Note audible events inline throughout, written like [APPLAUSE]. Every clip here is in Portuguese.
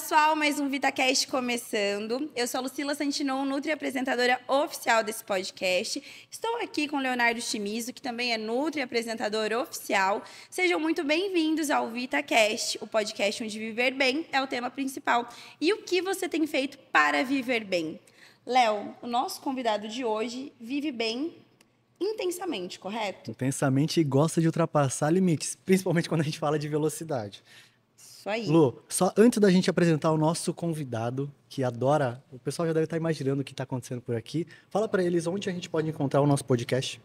pessoal, mais um VitaCast começando. Eu sou a Lucila Santinon, Nutri apresentadora oficial desse podcast. Estou aqui com Leonardo Chimizo, que também é Nutri apresentador oficial. Sejam muito bem-vindos ao VitaCast, o podcast onde viver bem é o tema principal. E o que você tem feito para viver bem? Léo, o nosso convidado de hoje vive bem intensamente, correto? Intensamente e gosta de ultrapassar limites, principalmente quando a gente fala de velocidade. Isso aí. Lu, só antes da gente apresentar o nosso convidado, que adora, o pessoal já deve estar imaginando o que está acontecendo por aqui. Fala para eles onde a gente pode encontrar o nosso podcast.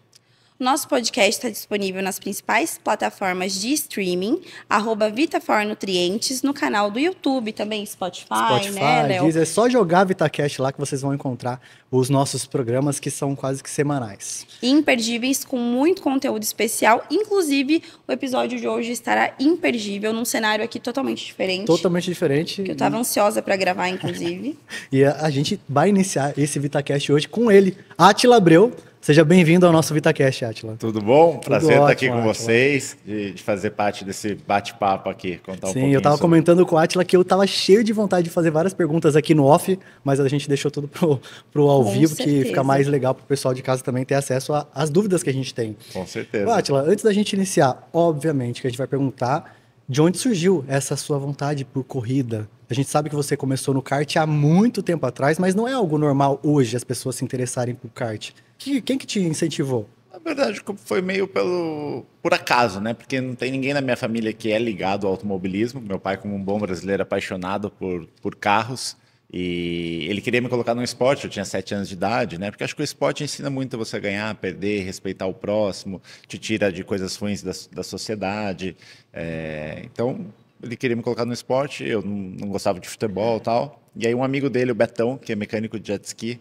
Nosso podcast está disponível nas principais plataformas de streaming, arroba Vitafor Nutrientes, no canal do YouTube, também Spotify, né, Spotify né, Léo? É só jogar VitaCast lá que vocês vão encontrar os nossos programas que são quase que semanais. Imperdíveis, com muito conteúdo especial. Inclusive, o episódio de hoje estará imperdível, num cenário aqui totalmente diferente. Totalmente diferente. Que eu estava ansiosa para gravar, inclusive. [LAUGHS] e a, a, gente vai iniciar esse VitaCast hoje com ele, Atila Abreu Seja bem-vindo ao nosso VitaCast, Atila. Tudo bom? Tudo Prazer ótimo, estar aqui com Atila. vocês, de, de, fazer parte desse bate-papo aqui, contar Sim, um pouquinho. Sim, eu estava sobre... comentando com o Atila que eu estava cheio de vontade de fazer várias perguntas aqui no off, mas a gente deixou tudo pro, pro ao com vivo, certeza. que fica mais legal para o pessoal de casa também ter acesso às dúvidas que a gente tem. Com certeza. Atila, antes da gente iniciar, obviamente que a gente vai perguntar de onde surgiu essa sua vontade por corrida? A gente sabe que você começou no kart há muito tempo atrás, mas não é algo normal hoje as pessoas se interessarem por kart. Que, quem que te incentivou? Na verdade, foi meio pelo por acaso, né? Porque não tem ninguém na minha família que é ligado ao automobilismo. Meu pai, como um bom brasileiro apaixonado por, por carros, e ele queria me colocar num esporte, eu tinha sete anos de idade, né? Porque acho que o esporte ensina muito você a ganhar, perder, respeitar o próximo, te tira de coisas ruins da, da sociedade. É, então, ele queria me colocar no esporte, eu não, não gostava de futebol e tal. E aí um amigo dele, o Betão, que é mecânico de jet ski,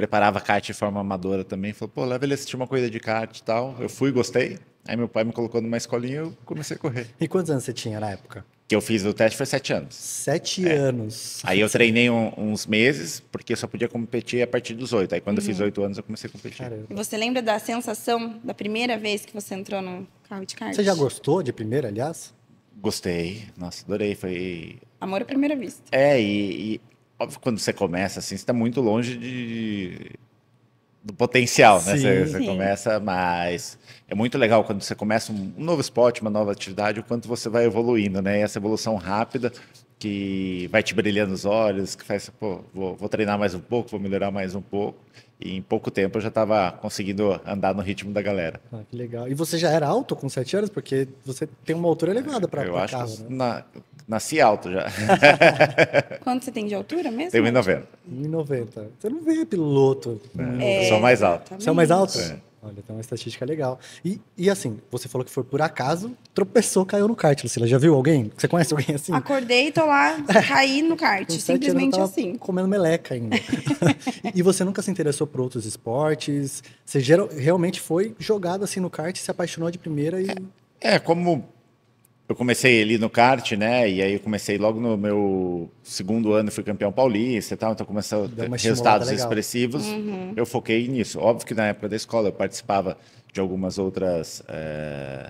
preparava kart de forma amadora também. Falou, pô, leva ele assistir uma coisa de kart e tal. Eu fui, gostei. Aí meu pai me colocou numa escolinha e eu comecei a correr. E quantos anos você tinha na época? Que eu fiz o teste foi sete anos. Sete é. anos. Aí eu treinei um, uns meses, porque só podia competir a partir dos oito. Aí quando uhum. eu fiz uhum. oito anos, eu comecei a competir. Caramba. Você lembra da sensação da primeira vez que você entrou no carro de kart? Você já gostou de primeira, aliás? Gostei. Nossa, adorei. Foi. Amor à primeira vista. É, e, e óbvio, quando você começa assim, você está muito longe de, do potencial, sim, né? Você, começa, mas é muito legal quando você começa um, novo esporte, uma nova atividade, o quanto você vai evoluindo, né? E essa evolução rápida que vai te brilhando os olhos, que faz, pô, vou, vou treinar mais um pouco, vou melhorar mais um pouco. E em pouco tempo eu já estava conseguindo andar no ritmo da galera. Ah, que legal. E você já era alto com 7 anos? Porque você tem uma altura elevada para carro, acho, né? Na, Nasci alto já. [LAUGHS] Quanto você tem de altura mesmo? Tenho 1,90. 1,90. Você não vê piloto. É, são mais altos. São é mais altos? É. Olha, tem uma estatística legal. E, e assim, você falou que foi por acaso, tropeçou, caiu no kart, Lucila. Já viu alguém? Você conhece alguém assim? Acordei, e tô lá, [LAUGHS] caí no kart. simplesmente anos, assim. Comendo meleca ainda. [LAUGHS] e você nunca se interessou por outros esportes? Você geral, realmente foi jogado assim no kart, se apaixonou de primeira e. É, é como eu comecei ali no kart, né? E aí eu comecei logo no meu segundo ano, fui campeão paulista e tal, então começou a ter resultados expressivos. Uhum. Eu foquei nisso. Óbvio que na época da escola eu participava de algumas outras é...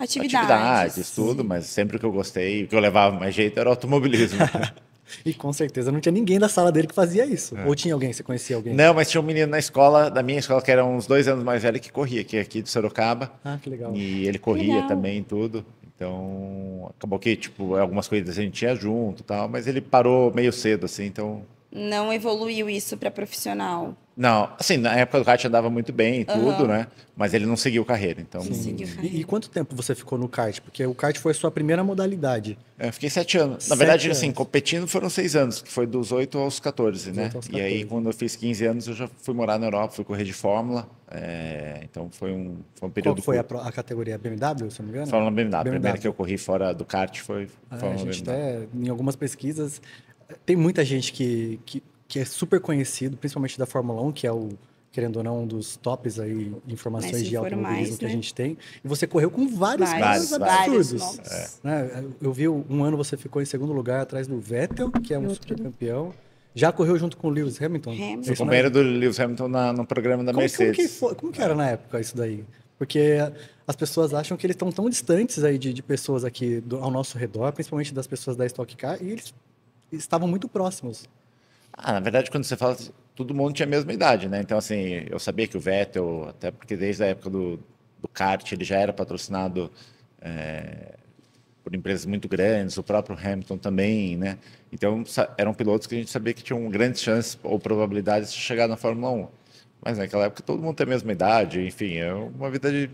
atividades. atividades, tudo, mas sempre que eu gostei, o que eu levava mais jeito era automobilismo. [LAUGHS] E com certeza não tinha ninguém da sala dele que fazia isso. É. Ou tinha alguém, você conhecia alguém? Não, mas tinha um menino na escola, da minha escola, que era uns dois anos mais velho, que corria, que é aqui de Sorocaba. Ah, que legal. E ele corria também tudo. Então, acabou que, tipo, algumas coisas a gente ia junto tal, mas ele parou meio cedo, assim, então... Não evoluiu isso para profissional? Não, assim, na época do kart andava muito bem e tudo, uhum. né? Mas ele não seguiu carreira, então... Seguiu carreira. E, e, quanto tempo você ficou no kart? Porque o kart foi a sua primeira modalidade. É, eu fiquei sete anos. Sete na verdade, assim, anos. assim, competindo foram seis anos, que foi dos oito aos quatorze, né? Aos 14. E aí, quando eu fiz 15 anos, eu já fui morar na Europa, fui correr de Fórmula. É... Então, foi um, foi um período... Qual foi curto. a, a categoria? BMW, se não me engano? Fórmula BMW. BMW. A primeira que eu corri fora do kart foi ah, Fórmula a gente BMW. Até, em algumas pesquisas, tem muita gente que, que que é super conhecido, principalmente da Fórmula 1, que é o querendo ou não, um dos tops aí de informações de automobilismo mais, né? que a né? gente tem. E você correu com vários, vários casos absurdos. Vários é. né? Eu vi um ano você ficou em segundo lugar atrás do Vettel, que é um super campeão. Já correu junto com o Lewis Hamilton? Hamilton. Sou né? companheiro do Lewis Hamilton na, no programa da como, Mercedes. Como que, foi, como que era é. na época isso daí? Porque as pessoas acham que eles estão tão distantes aí de, de pessoas aqui do, ao nosso redor, principalmente das pessoas da Stock Car, e eles estavam muito próximos. Ah, na verdade, quando você fala, todo mundo tinha a mesma idade, né? Então, assim, eu sabia que o Vettel, até porque desde a época do, do kart, ele já era patrocinado é, por empresas muito grandes, o próprio Hamilton também, né? Então, eram pilotos que a gente sabia que tinham grandes chances ou probabilidades de chegar na Fórmula 1. Mas naquela época todo mundo tem a mesma idade, enfim, é uma vida de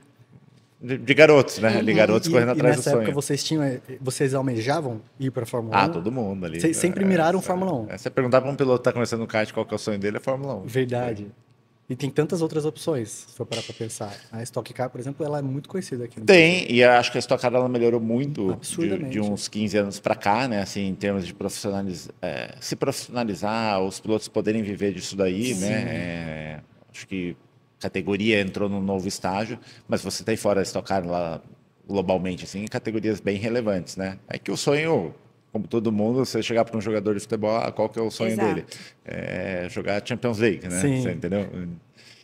de, de garotos, né? De garotos e, correndo e, atrás e do sonho. época vocês tinham, eh, vocês almejavam ir para Fórmula ah, 1? Ah, todo mundo ali. Vocês sempre é, miraram é, Fórmula 1. É, você perguntar para um piloto que tá começando o kart qual que é o sonho dele, é Fórmula 1. Verdade. É. E tem tantas outras opções, se for parar para pensar. A Stock Car, por exemplo, ela é muito conhecida aqui. tem, Brasil. e acho que a Stock Car ela melhorou muito de, de, uns 15 anos para cá, né? Assim, em termos de profissionaliz... É, se profissionalizar, os pilotos poderem viver disso daí, né? Sim. né? acho que categoria entrou num novo estágio, mas você tem tá fora estocar lá globalmente, assim, em categorias bem relevantes, né? É que o sonho, como todo mundo, você chegar para um jogador de futebol, ah, qual que é o sonho Exato. dele? É jogar Champions League, né? Sim. Você entendeu?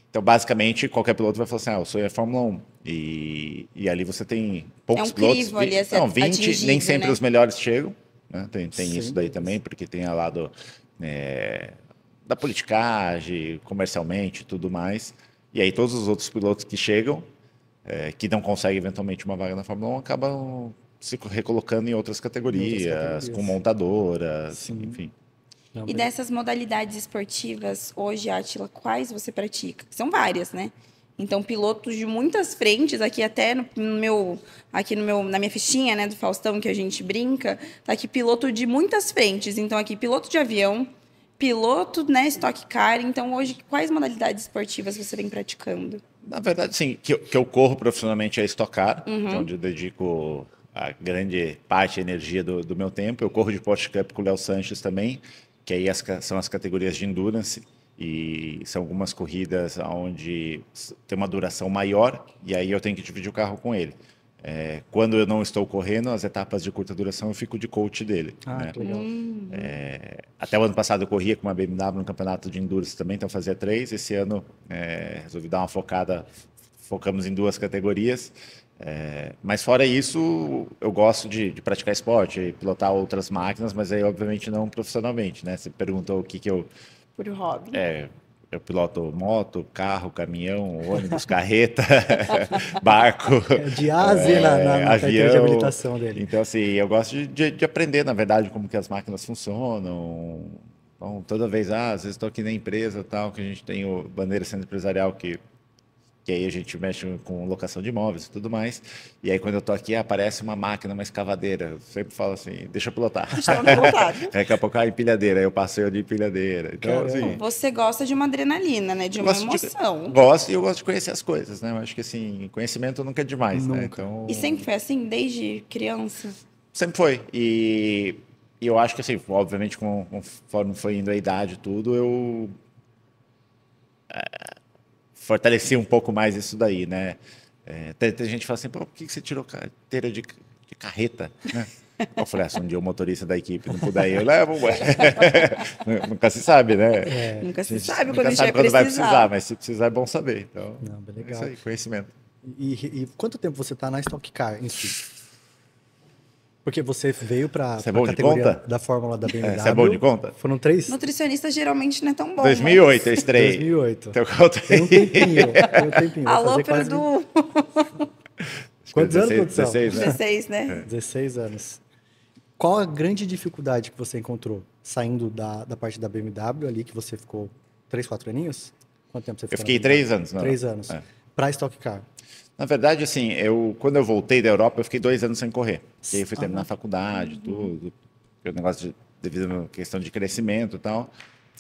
Então, basicamente, qualquer piloto vai falar assim, ah, o sonho é Fórmula 1. E, e ali você tem poucos é um pilotos. Ali a ser não, 20, nem né? sempre né? os melhores chegam. Né? Tem, tem isso daí também, porque tem a lado é, da politicagem, comercialmente tudo mais. E aí todos os outros pilotos que chegam, é, que não conseguem eventualmente uma vaga na Fórmula 1, acabam se recolocando em outras categorias, outras categorias. com montadoras, Sim. enfim. E dessas modalidades esportivas, hoje, Atila, quais você pratica? São várias, né? Então, pilotos de muitas frentes, aqui até no meu, aqui no meu, na minha fichinha, né, do Faustão, que a gente brinca, tá aqui piloto de muitas frentes. Então, aqui piloto de avião, piloto, né, Stock Car. Então, hoje, quais modalidades esportivas você vem praticando? Na verdade, sim, que eu, que eu corro profissionalmente é Stock Car, uhum. É onde eu dedico a grande parte, a energia do, do meu tempo. Eu corro de Porsche Cup com o Léo Sanches também, que aí as, são as categorias de endurance. E são algumas corridas onde tem uma duração maior, e aí eu tenho que dividir o carro com ele. É, quando eu não estou correndo, as etapas de curta duração eu fico de coach dele. Ah, né? legal. Hum. É, até o ano passado eu corria com uma BMW no campeonato de endurance também, então fazia três. Esse ano é, resolvi dar uma focada, focamos em duas categorias. É, mas fora isso, eu gosto de, de, praticar esporte, pilotar outras máquinas, mas aí obviamente não profissionalmente, né? Você perguntou o que que eu... Por hobby. É, eu piloto moto, carro, caminhão, ônibus, carreta, [LAUGHS] barco. É de asa é, na, na, avião. de habilitação dele. Então, assim, eu gosto de, de, de, aprender, na verdade, como que as máquinas funcionam. Então, toda vez, ah, às vezes estou aqui na empresa tal, que a gente tem o bandeira centro empresarial que que aí a gente mexe com locação de imóveis e tudo mais. E aí, quando eu tô aqui, aparece uma máquina, uma escavadeira. Eu sempre falo assim, deixa eu pilotar. Vontade. [LAUGHS] Daqui a pouco a ah, empilhadeira, eu passeio de empilhadeira. Então, assim, Você gosta de uma adrenalina, né? De uma gosto emoção. De, gosto e eu gosto de conhecer as coisas, né? Eu acho que assim, conhecimento nunca é demais, né? nunca. né? Então... E sempre foi assim, desde criança? Sempre foi. E, e eu acho que assim, obviamente, conforme foi indo a idade e tudo, eu. Eh, fortalecer um pouco mais isso daí, né? É, tem, tem gente que fala assim, por que, você tirou carteira de, de carreta? É. Eu falei, ah, se um dia o motorista da equipe não puder ir, eu levo. [LAUGHS] nunca se sabe, né? É, nunca se sabe nunca quando, sabe quando precisar. vai precisar, mas se precisar é bom saber. Então, não, é isso aí, conhecimento. E, e, quanto tempo você está na Stock Car em si? Porque você veio para é a categoria da fórmula da BMW. É, você é bom de conta? Foram três. Nutricionista geralmente não é tão bom. 2008 né? mas... eu estrei. 2008. Então eu conto tá Tem um tempinho. Tem um tempinho. Alô, Perdu. Quase... [LAUGHS] Quantos 16, anos, produção? 16, né? 16, né? 16 é. anos. Qual a grande dificuldade que você encontrou saindo da, da parte da BMW ali, que você ficou 3, 4 aninhos? Quanto tempo você ficou? Eu fiquei três anos. Três anos. É. Para Stock Car. Na verdade, assim, eu quando eu voltei da Europa, eu fiquei dois anos sem correr. E aí fui terminar a faculdade, uhum. tudo, o negócio de, devido à questão de crescimento e tal.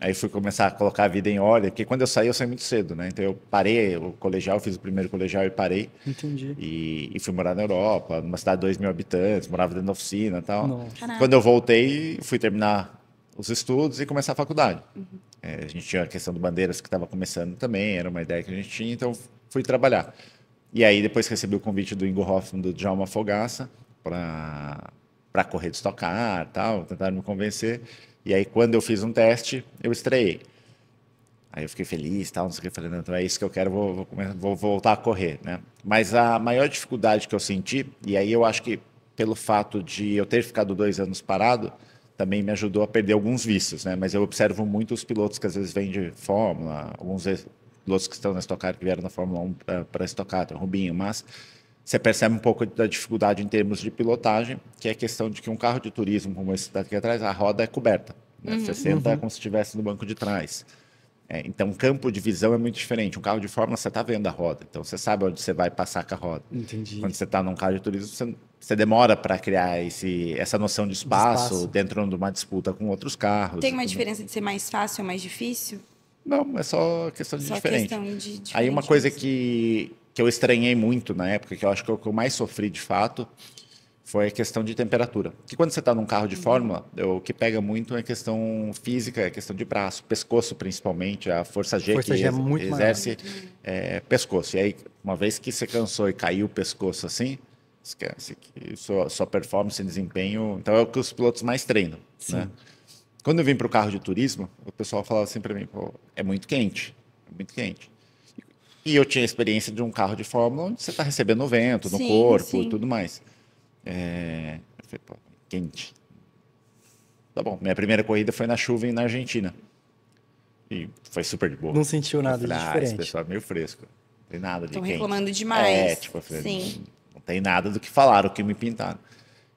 Aí fui começar a colocar a vida em ordem, porque quando eu saí, eu saí muito cedo, né? Então eu parei o colegial, fiz o primeiro colegial e parei. Entendi. E, e fui morar na Europa, numa cidade de 2 mil habitantes, morava dentro da oficina e tal. Nossa. Quando eu voltei, fui terminar os estudos e começar a faculdade. Uhum. É, a gente tinha a questão do Bandeiras que estava começando também, era uma ideia que a gente tinha, então fui trabalhar. E aí depois recebi o convite do Ingo Hoffman, do Djalma Fogaça, para para correr de estocar, tal, tentaram me convencer. E aí quando eu fiz um teste, eu estreiei. Aí eu fiquei feliz, tal, não sei o que, falei, não, então é isso que eu quero, vou, vou, vou voltar a correr, né? Mas a maior dificuldade que eu senti, e aí eu acho que pelo fato de eu ter ficado dois anos parado, também me ajudou a perder alguns vícios, né? Mas eu observo muito os pilotos que às vezes vêm de Fórmula, alguns pilotos que estão na Stock Car, que vieram na Fórmula 1 eh, para a Stock Car, Rubinho, mas você percebe um pouco da dificuldade em termos de pilotagem, que é a questão de que um carro de turismo como esse daqui atrás, a roda é coberta. Né? Uhum, você senta uhum. como se estivesse no banco de trás. É, então, o campo de visão é muito diferente. Um carro de Fórmula, você está vendo a roda. Então, você sabe onde você vai passar com a roda. Entendi. Quando você está num carro de turismo, você, você demora para criar esse, essa noção de espaço, de espaço, dentro de uma disputa com outros carros. Tem uma diferença de ser mais fácil ou mais difícil? Não, é só questão de só diferente. Questão de diferente. Aí uma coisa que, que eu estranhei muito na época, que eu acho que eu, é que eu mais sofri de fato, foi a questão de temperatura. Que quando você está num carro de uhum. fórmula, o que pega muito é a questão física, é questão de braço, pescoço principalmente, a força G força que G é muito exerce é, pescoço. E aí, uma vez que você cansou e caiu o pescoço assim, esquece que sua, sua performance e desempenho. Então é o que os pilotos mais treinam. Né? Sim. Né? Quando eu vim para o carro de turismo, o pessoal falava assim para mim: Pô, é muito quente, é muito quente. E eu tinha experiência de um carro de Fórmula onde você está recebendo vento no sim, corpo sim. e tudo mais. É... Falei, Pô, quente. Tá bom. Minha primeira corrida foi na chuva e na Argentina. E foi super de boa. Não sentiu nada falei, de ah, diferente. esse pessoal é meio fresco. Não tem nada de Tô quente. reclamando é, demais. É, tipo, falei, Sim. Não, não tem nada do que falaram, o que me pintaram.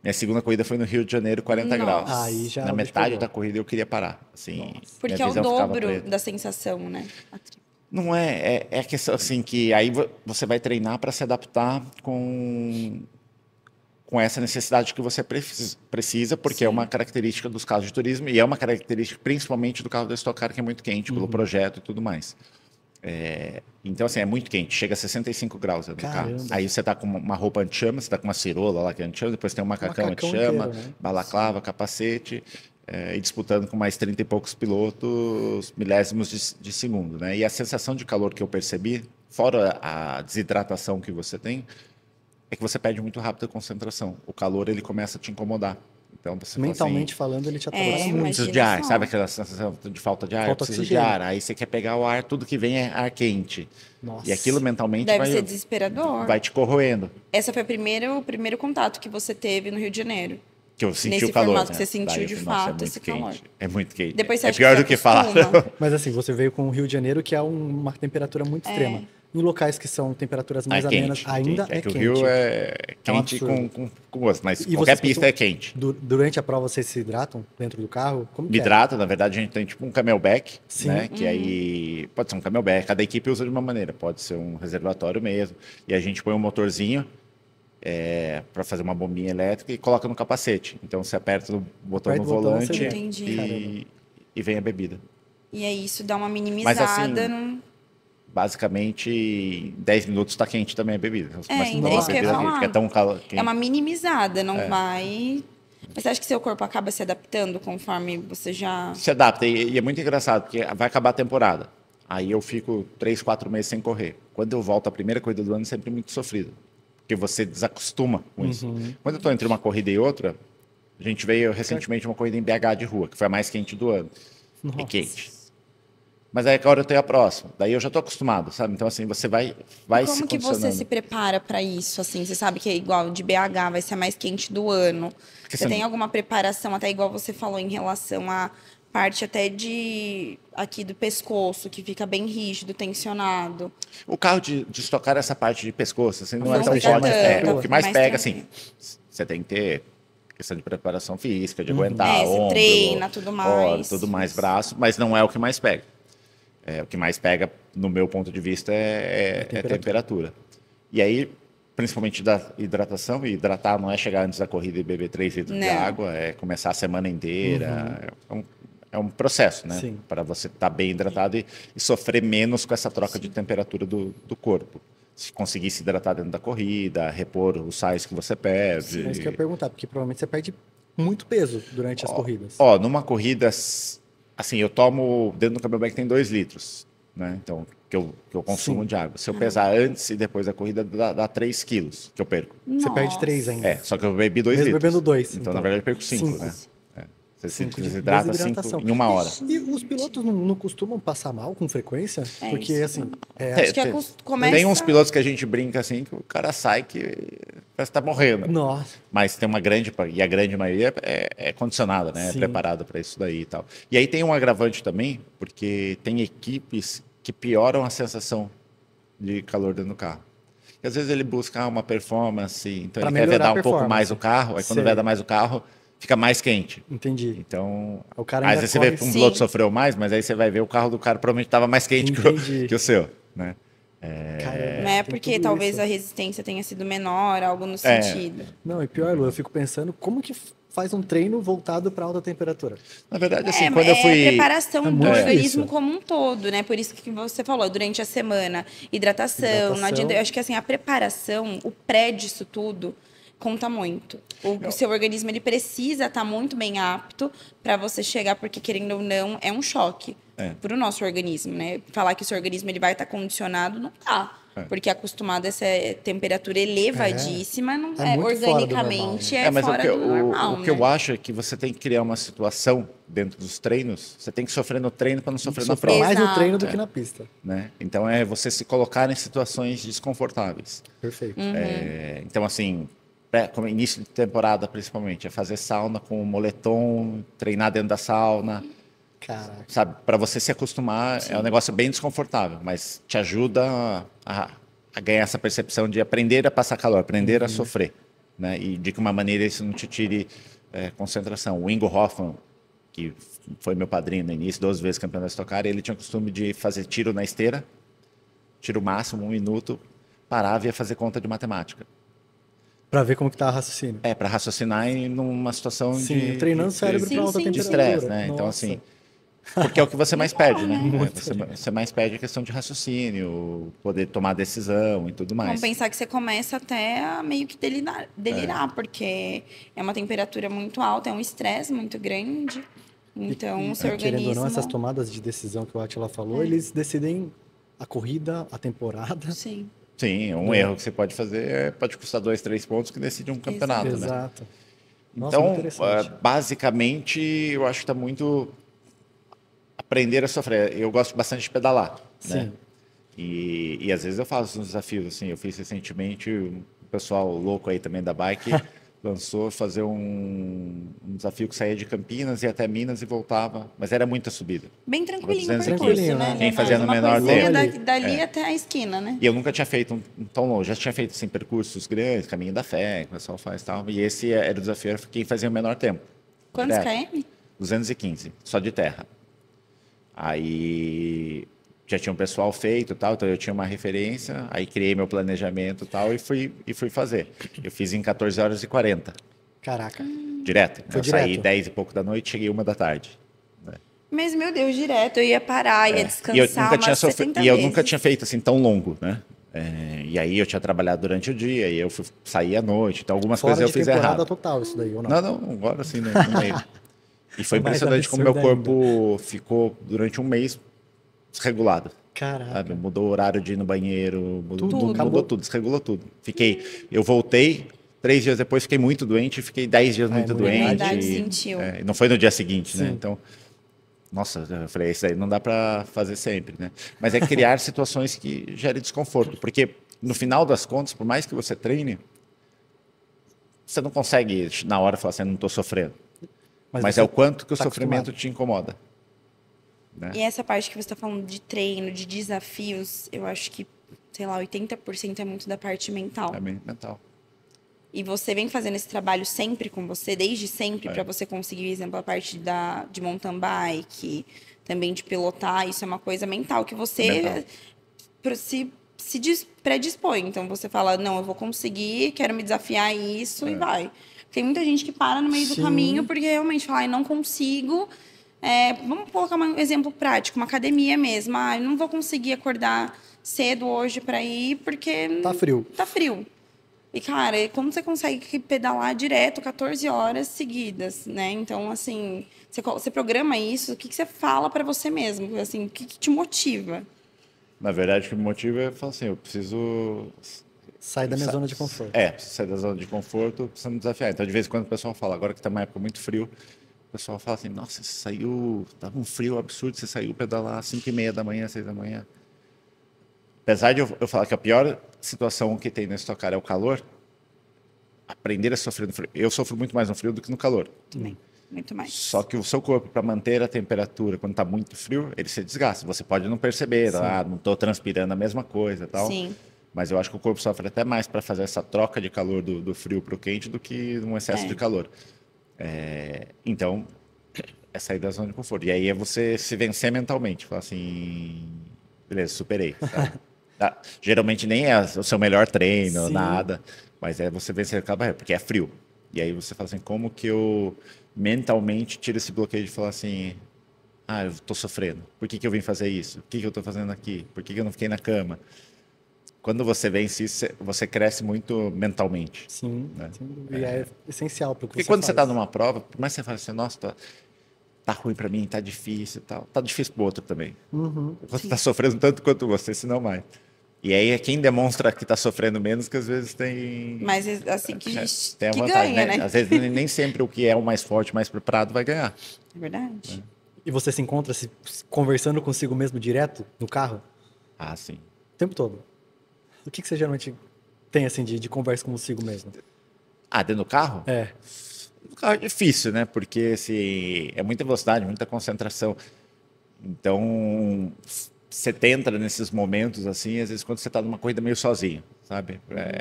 Minha segunda corrida foi no Rio de Janeiro, 40 Nossa. graus. Aí já Na metade pegou. da corrida eu queria parar. Assim, Porque é o dobro da sensação, né? Não é, é, é questão assim que aí você vai treinar para se adaptar com com essa necessidade que você precisa, porque é Sim. é uma característica dos carros de turismo e é uma característica principalmente do carro da Stock Car, que é muito quente uhum. pelo projeto e tudo mais. É, então, assim, é muito quente, chega a 65 graus dentro do carro. Aí você tá com uma roupa anti-chama, você tá com uma cirola lá que é anti-chama, depois tem um macacão, macacão anti-chama, né? balaclava, Sim. capacete, é, e disputando com mais 30 e poucos pilotos, milésimos de, de, segundo, né? E a sensação de calor que eu percebi, fora a desidratação que você tem, é que você perde muito rápido a concentração. O calor, ele começa a te incomodar. Então, você Mentalmente assim, falando, ele te é, atrapalha é, muito. de ar, sabe aquela sensação de falta de ar? Falta de ar. Aí você quer pegar o ar, tudo que vem é ar quente. Nossa. E aquilo mentalmente Deve vai, ser desesperador. vai te corroendo. Essa foi a primeira, o primeiro contato que você teve no Rio de Janeiro. Que eu senti o calor. Né? que você sentiu Daí, de nossa, é fato é esse quente. calor. É muito quente. Depois é pior que do que falar. Mas assim, você veio com o Rio de Janeiro, que é uma temperatura muito é. extrema em locais que são temperaturas mais é amenas ainda quente. é, é que quente. O Rio é, é quente é com, com, com gosto, mas e qualquer pista é quente. Durante a prova vocês se hidratam dentro do carro? Como Me é? hidrata, na verdade a gente tem tipo um camelback, Sim. né? Hum. Que aí uhum. pode ser um camelback, cada equipe usa de uma maneira, pode ser um reservatório mesmo. E a gente põe um motorzinho é, para fazer uma bombinha elétrica e coloca no capacete. Então você aperta o botão Aperta no botão, volante e, e, vem a bebida. E é isso, dá uma minimizada. Mas, assim, no basicamente 10 minutos está quente também a bebida. Você é, então é isso que eu falar. É tão quente. É uma minimizada, não é. vai... Mas você acha que seu corpo acaba se adaptando conforme você já... Se adapta, e, e é muito engraçado, porque vai acabar a temporada. Aí eu fico 3, 4 meses sem correr. Quando eu volto, a primeira corrida do ano é sempre muito sofrido, porque você desacostuma com isso. Uhum. Quando eu estou entre uma corrida e outra, a gente veio recentemente uma corrida em BH de rua, que foi a mais quente do ano. Nossa. É quente mas aí agora eu tenho a próxima. Daí eu já estou acostumado, sabe? Então, assim, você vai, vai e como se Como que você se prepara para isso? Assim, você sabe que é igual de BH, vai ser a mais quente do ano. você tem alguma preparação, até igual você falou, em relação à parte até de... Aqui do pescoço, que fica bem rígido, tensionado. O carro de, de estocar essa parte de pescoço, assim, não, não é tão forte. É, é, o que mais, mais pega, tranquilo. assim, você tem que ter questão de preparação física, de uhum. aguentar é, ombro, treina, tudo mais. Hora, tudo mais, braço, mas não é o que mais pega. É, o que mais pega, no meu ponto de vista, é, é, é temperatura. é, temperatura. E aí, principalmente da hidratação, e hidratar não é chegar antes da corrida e beber 3 litros não. de água, é começar a semana inteira. Uhum. É um, é, um, processo, né? Para você estar tá bem hidratado e, e, sofrer menos com essa troca Sim. de temperatura do, do corpo se conseguir se hidratar dentro da corrida, repor os sais que você perde. Sim, é que eu ia perguntar, porque provavelmente você perde muito peso durante ó, as corridas. Ó, numa corrida assim, eu tomo, dentro do Camelback tem 2 litros, né? Então, que eu, que eu consumo Sim. de água. Se eu pesar ah. antes e depois da corrida, dá, dá 3 quilos que eu perco. Nossa. Você perde 3 ainda. É, só que eu bebi 2 litros. bebendo 2. Então, então, na então. verdade, eu perco 5, né? Você cinco se desidrata, cinco em uma hora. E, os pilotos não, não costumam passar mal com frequência? É Porque, isso. assim... É, é Acho que é tem, começa... tem uns pilotos que a gente brinca, assim, que o cara sai que parece estar tá morrendo. Nossa. Mas tem uma grande... E a grande maioria é, é condicionada, né? É Sim. É preparada para isso daí e tal. E aí tem um agravante também, porque tem equipes que pioram a sensação de calor dentro do carro. E às vezes ele busca ah, uma performance, então pra ele quer vedar um pouco mais o carro, aí quando Sim. veda mais o carro fica mais quente. Entendi. Então, o cara às vezes corre. você vê que um piloto sofreu mais, mas aí você vai ver o carro do cara provavelmente estava mais quente que o, que o, seu, né? É, Caramba, é, é porque talvez isso. a resistência tenha sido menor, algo no é. sentido. Não, e pior, Lu, eu fico pensando como que faz um treino voltado para alta temperatura. Na verdade, assim, é, quando é eu fui... É preparação do organismo como um todo, né? Por isso que você falou, durante a semana, hidratação, hidratação. Adianta, eu acho que assim, a preparação, o pré disso tudo conta muito. O, o, seu organismo ele precisa estar tá muito bem apto para você chegar, porque querendo ou não, é um choque é. para o nosso organismo, né? Falar que o seu organismo ele vai estar tá condicionado não tá. É. Porque acostumado a essa temperatura elevadíssima, é. não é, é, é organicamente é, né? é mas fora o que, do normal. O, o né? que eu acho é que você tem que criar uma situação dentro dos treinos. Você tem que sofrer no treino para não sofrer na prova. Mais no treino do que na pista. Né? Então é você se colocar em situações desconfortáveis. Perfeito. Uhum. então assim, pré, né, como início de temporada principalmente, é fazer sauna com moletom, treinar dentro da sauna. Caraca. Sabe, para você se acostumar, é Sim. é um negócio bem desconfortável, mas te ajuda a, a ganhar essa percepção de aprender a passar calor, aprender uhum. a sofrer, né? E de que uma maneira isso não te tire é, concentração. O Ingo Hoffman, que foi meu padrinho no início, 12 vezes campeão da Estocar, ele tinha o costume de fazer tiro na esteira, tiro máximo, um minuto, parava e ia fazer conta de matemática. Para ver como que tá o raciocínio. É, para raciocinar em numa situação sim, de... Sim, treinando o cérebro para alta sim, temperatura. De estresse, né? Então, assim... Porque é o que você mais perde, né? [LAUGHS] É, você, você, mais perde a questão de raciocínio, poder tomar decisão e tudo mais. Vamos pensar que você começa até a meio que delirar, delirar é. porque é uma temperatura muito alta, é um estresse muito grande. Então, e, o seu é, organismo... Querendo ou não, essas tomadas de decisão que o Atila falou, é. eles decidem a corrida, a temporada. Sim. Sim, um é. erro que você pode fazer é, pode custar dois, três pontos que decide um campeonato. Exato. Né? Exato. Então, Nossa, ah, basicamente, eu acho que está muito aprender a sofrer. Eu gosto bastante de pedalar, né? Sim. né? E, e às vezes eu faço uns desafios assim. Eu fiz recentemente um pessoal louco aí também da bike. [LAUGHS] lançou fazer um, um, desafio que saía de Campinas e até Minas e voltava, mas era muita subida. Bem tranquilinho o percurso, né? Quem fazia no menor tempo. Da, dali é. até a esquina, né? E eu nunca tinha feito um, tão longe, já tinha feito assim, percursos grandes, Caminho da Fé, que o pessoal faz e tal, e esse é, era o desafio, era quem fazia o menor tempo. Quantos km? 215, só de terra. Aí já tinha um pessoal feito tal, então eu tinha uma referência, aí criei meu planejamento tal e fui, e fui fazer. Eu fiz em 14 horas e 40. Caraca. Direto. Né? Foi eu direto. saí 10 e pouco da noite, cheguei uma da tarde. Né? Mas, meu Deus, direto, eu ia parar, ia é. descansar. E eu nunca, tinha, e eu nunca tinha feito assim tão longo, né? É, e aí eu tinha trabalhado durante o dia, e eu fui, saí à noite, então algumas Fora coisas eu fiz errado. total isso daí, ou não? Não, não, agora sim, né? e foi [LAUGHS] impressionante como meu corpo ainda. ficou durante um mês desregulado. Caraca. Sabe? Mudou o horário de ir no banheiro, mudou tudo, mudou, mudou tudo, desregulou tudo. Fiquei, eu voltei, três dias depois fiquei muito doente, fiquei dez dias Ai, é, muito doente. E, sentiu. É, não foi no dia seguinte, né? Sim. né? Então, nossa, eu falei, isso aí não dá para fazer sempre, né? Mas é criar [LAUGHS] situações que gerem desconforto, porque no final das contas, por mais que você treine, você não consegue na hora falar assim, não estou sofrendo. Mas, Mas é o quanto que tá o sofrimento acostumado. te incomoda. Né? E essa parte que você está falando de treino, de desafios, eu acho que, sei lá, 80% é muito da parte mental. É mental. E você vem fazendo esse trabalho sempre com você, desde sempre, é. para você conseguir, por exemplo, a parte da, de mountain bike, também de pilotar. Isso é uma coisa mental que você mental. se, se predispõe. Então você fala: não, eu vou conseguir, quero me desafiar isso é. e vai. Tem muita gente que para no meio Sim. do caminho porque realmente fala: não consigo é, vamos colocar um exemplo prático, uma academia mesmo. Ah, eu não vou conseguir acordar cedo hoje para ir porque. Tá frio. Tá frio. E, cara, como você consegue pedalar direto 14 horas seguidas, né? Então, assim, você, você programa isso, o que, que você fala para você mesmo? Assim, o que, que, te motiva? Na verdade, o que me motiva é falar assim, eu preciso... sair da minha Sa zona de conforto. É, sair da zona de conforto, me desafiar. Então, de vez em quando o pessoal fala, agora que tá uma época muito frio, o pessoal fala assim, nossa, você saiu, tava um frio absurdo, você saiu pedalar às 5 e meia da manhã, 6 da manhã. Apesar de eu, eu falar que a pior situação que tem na estocar é o calor, aprender a sofrer no frio. Eu sofro muito mais no frio do que no calor. Também, muito mais. Só que o seu corpo, para manter a temperatura quando está muito frio, ele se desgasta. Você pode não perceber, ah, não estou transpirando a mesma coisa tal. Sim. Mas eu acho que o corpo sofre até mais para fazer essa troca de calor do, do frio para o quente do que um excesso é. de calor. É, então, é sair da zona de conforto. E aí é você se vencer mentalmente, falar assim, beleza, superei. [LAUGHS] Tá? Geralmente nem é o seu melhor treino, Sim. nada, mas é você vencer aquela barreira, porque é frio. E aí você fala assim, como que eu mentalmente tiro esse bloqueio de falar assim, ah, eu tô sofrendo, por que, que eu vim fazer isso? o que, que eu tô fazendo aqui? Por que, que eu não fiquei na cama? quando você vence isso, você cresce muito mentalmente. Sim, né? sim. e é, é essencial para o que Porque você quando tá faz. você está numa prova, por mais que você fale assim, nossa, tá, tá ruim para mim, tá difícil e tal, tá difícil para o outro também. Uhum, você está sofrendo tanto quanto você, se não mais. E aí é quem demonstra que está sofrendo menos que às vezes tem... Mas assim que, é, tem que ganha, né? né? Às vezes nem sempre o que é o mais forte, mais preparado vai ganhar. É verdade. É. E você se encontra se conversando consigo mesmo direto no carro? Ah, sim. O tempo todo? O que, que você geralmente tem, assim, de, de conversa consigo mesmo? Ah, dentro do carro? É. No carro é difícil, né? Porque assim, é muita velocidade, muita concentração. Então, você entra nesses momentos, assim, às vezes quando você está numa corrida meio sozinho, sabe? Uhum. É,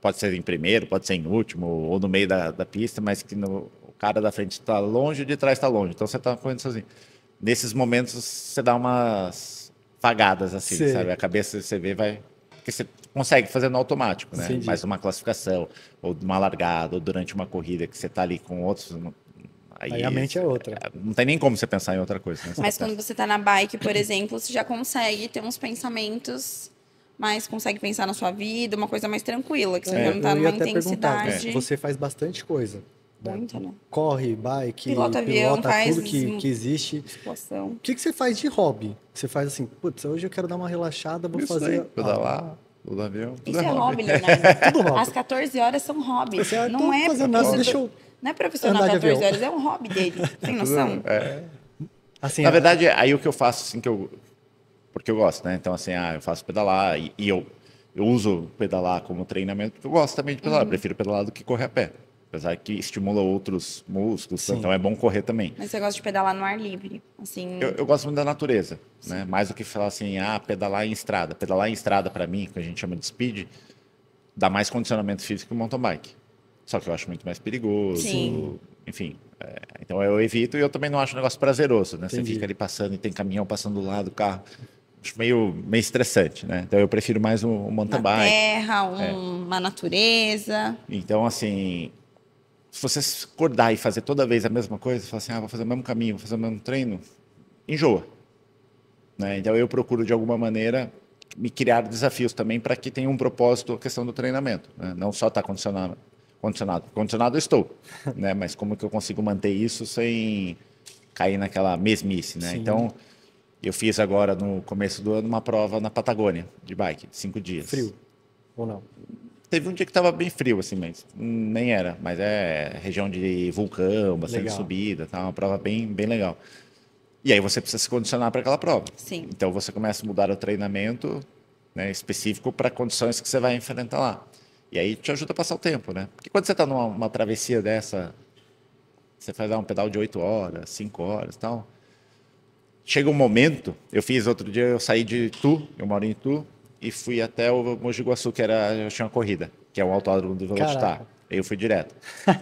pode ser em primeiro, pode ser em último, ou no meio da, da pista, mas que no, o cara da frente está longe, o de trás está longe. Então, você está correndo sozinho. Nesses momentos, você dá umas vagadas assim, Sim. sabe? A cabeça, você vê, vai porque você consegue fazer no automático, né? Entendi. Mas uma classificação, ou uma largada, ou durante uma corrida que você está ali com outros. Aí, aí a mente é outra. É, não tem nem como você pensar em outra coisa. Né? Mas quando você está na bike, por exemplo, você já consegue ter uns pensamentos mas consegue pensar na sua vida, uma coisa mais tranquila, que você é, não está numa intensidade. É, você faz bastante coisa. Né? Muito, né? Corre, bike, pilota, avião, pilota faz tudo que, que existe. O que, que você faz de hobby? Você faz assim, putz, hoje eu quero dar uma relaxada, vou Isso fazer. Aí, pedalar. vou ah, tá. dar avião. É tudo Isso é, hobby, hobby, né? Leonardo. [LAUGHS] tudo hobby. As 14 horas são hobby. Você não é profissional. deixa eu não é profissional 14 horas, é um hobby dele. [LAUGHS] Tem noção? É. é. Assim, Na é... verdade, aí o que eu faço, assim, que eu. Porque eu gosto, né? Então, assim, ah, eu faço pedalar e, e eu, eu uso pedalar como treinamento, porque eu gosto também de pedalar. Uhum. Prefiro pedalar do que correr a pé. Apesar que estimula outros músculos, Sim. então é bom correr também. Mas você gosta de pedalar no ar livre, assim? Eu, eu gosto muito da natureza, Sim. né? Mais do que falar assim, ah, pedalar em estrada. Pedalar em estrada, para mim, que a gente chama de speed, dá mais condicionamento físico que o mountain bike. Só que eu acho muito mais perigoso, Sim. enfim. É, então eu evito e eu também não acho um negócio prazeroso, né? Entendi. Você fica ali passando e tem caminhão passando do lado, carro acho meio, meio estressante, né? Então eu prefiro mais um, um mountain uma bike. terra, um, é. uma natureza. Então, assim, se você acordar e fazer toda vez a mesma coisa, falar assim, ah, vou fazer o mesmo caminho, vou fazer o mesmo treino, enjoa. Né? Então eu procuro de alguma maneira me criar desafios também para que tenha um propósito a questão do treinamento, né? não só estar tá condicionado, condicionado, condicionado estou, [LAUGHS] né? Mas como que eu consigo manter isso sem cair naquela mesmice, né? Então eu fiz agora no começo do ano uma prova na Patagônia de bike, de cinco dias. Frio ou não? Teve um dia que tava bem frio, assim, mas nem era. Mas é região de vulcão, bastante legal. subida, tá? Uma prova bem, bem legal. E aí você precisa se condicionar para aquela prova. Sim. Então você começa a mudar o treinamento né, específico para condições que você vai enfrentar lá. E aí te ajuda a passar o tempo, né? Porque quando você está numa travessia dessa, você faz lá um pedal de 8 horas, 5 horas tal. Chega um momento, eu fiz outro dia, eu saí de Tu, eu moro em Tu, e fui até o Mogi Guaçu, que era, tinha uma corrida, que é o autódromo do Velocitar. Aí eu fui direto. [LAUGHS]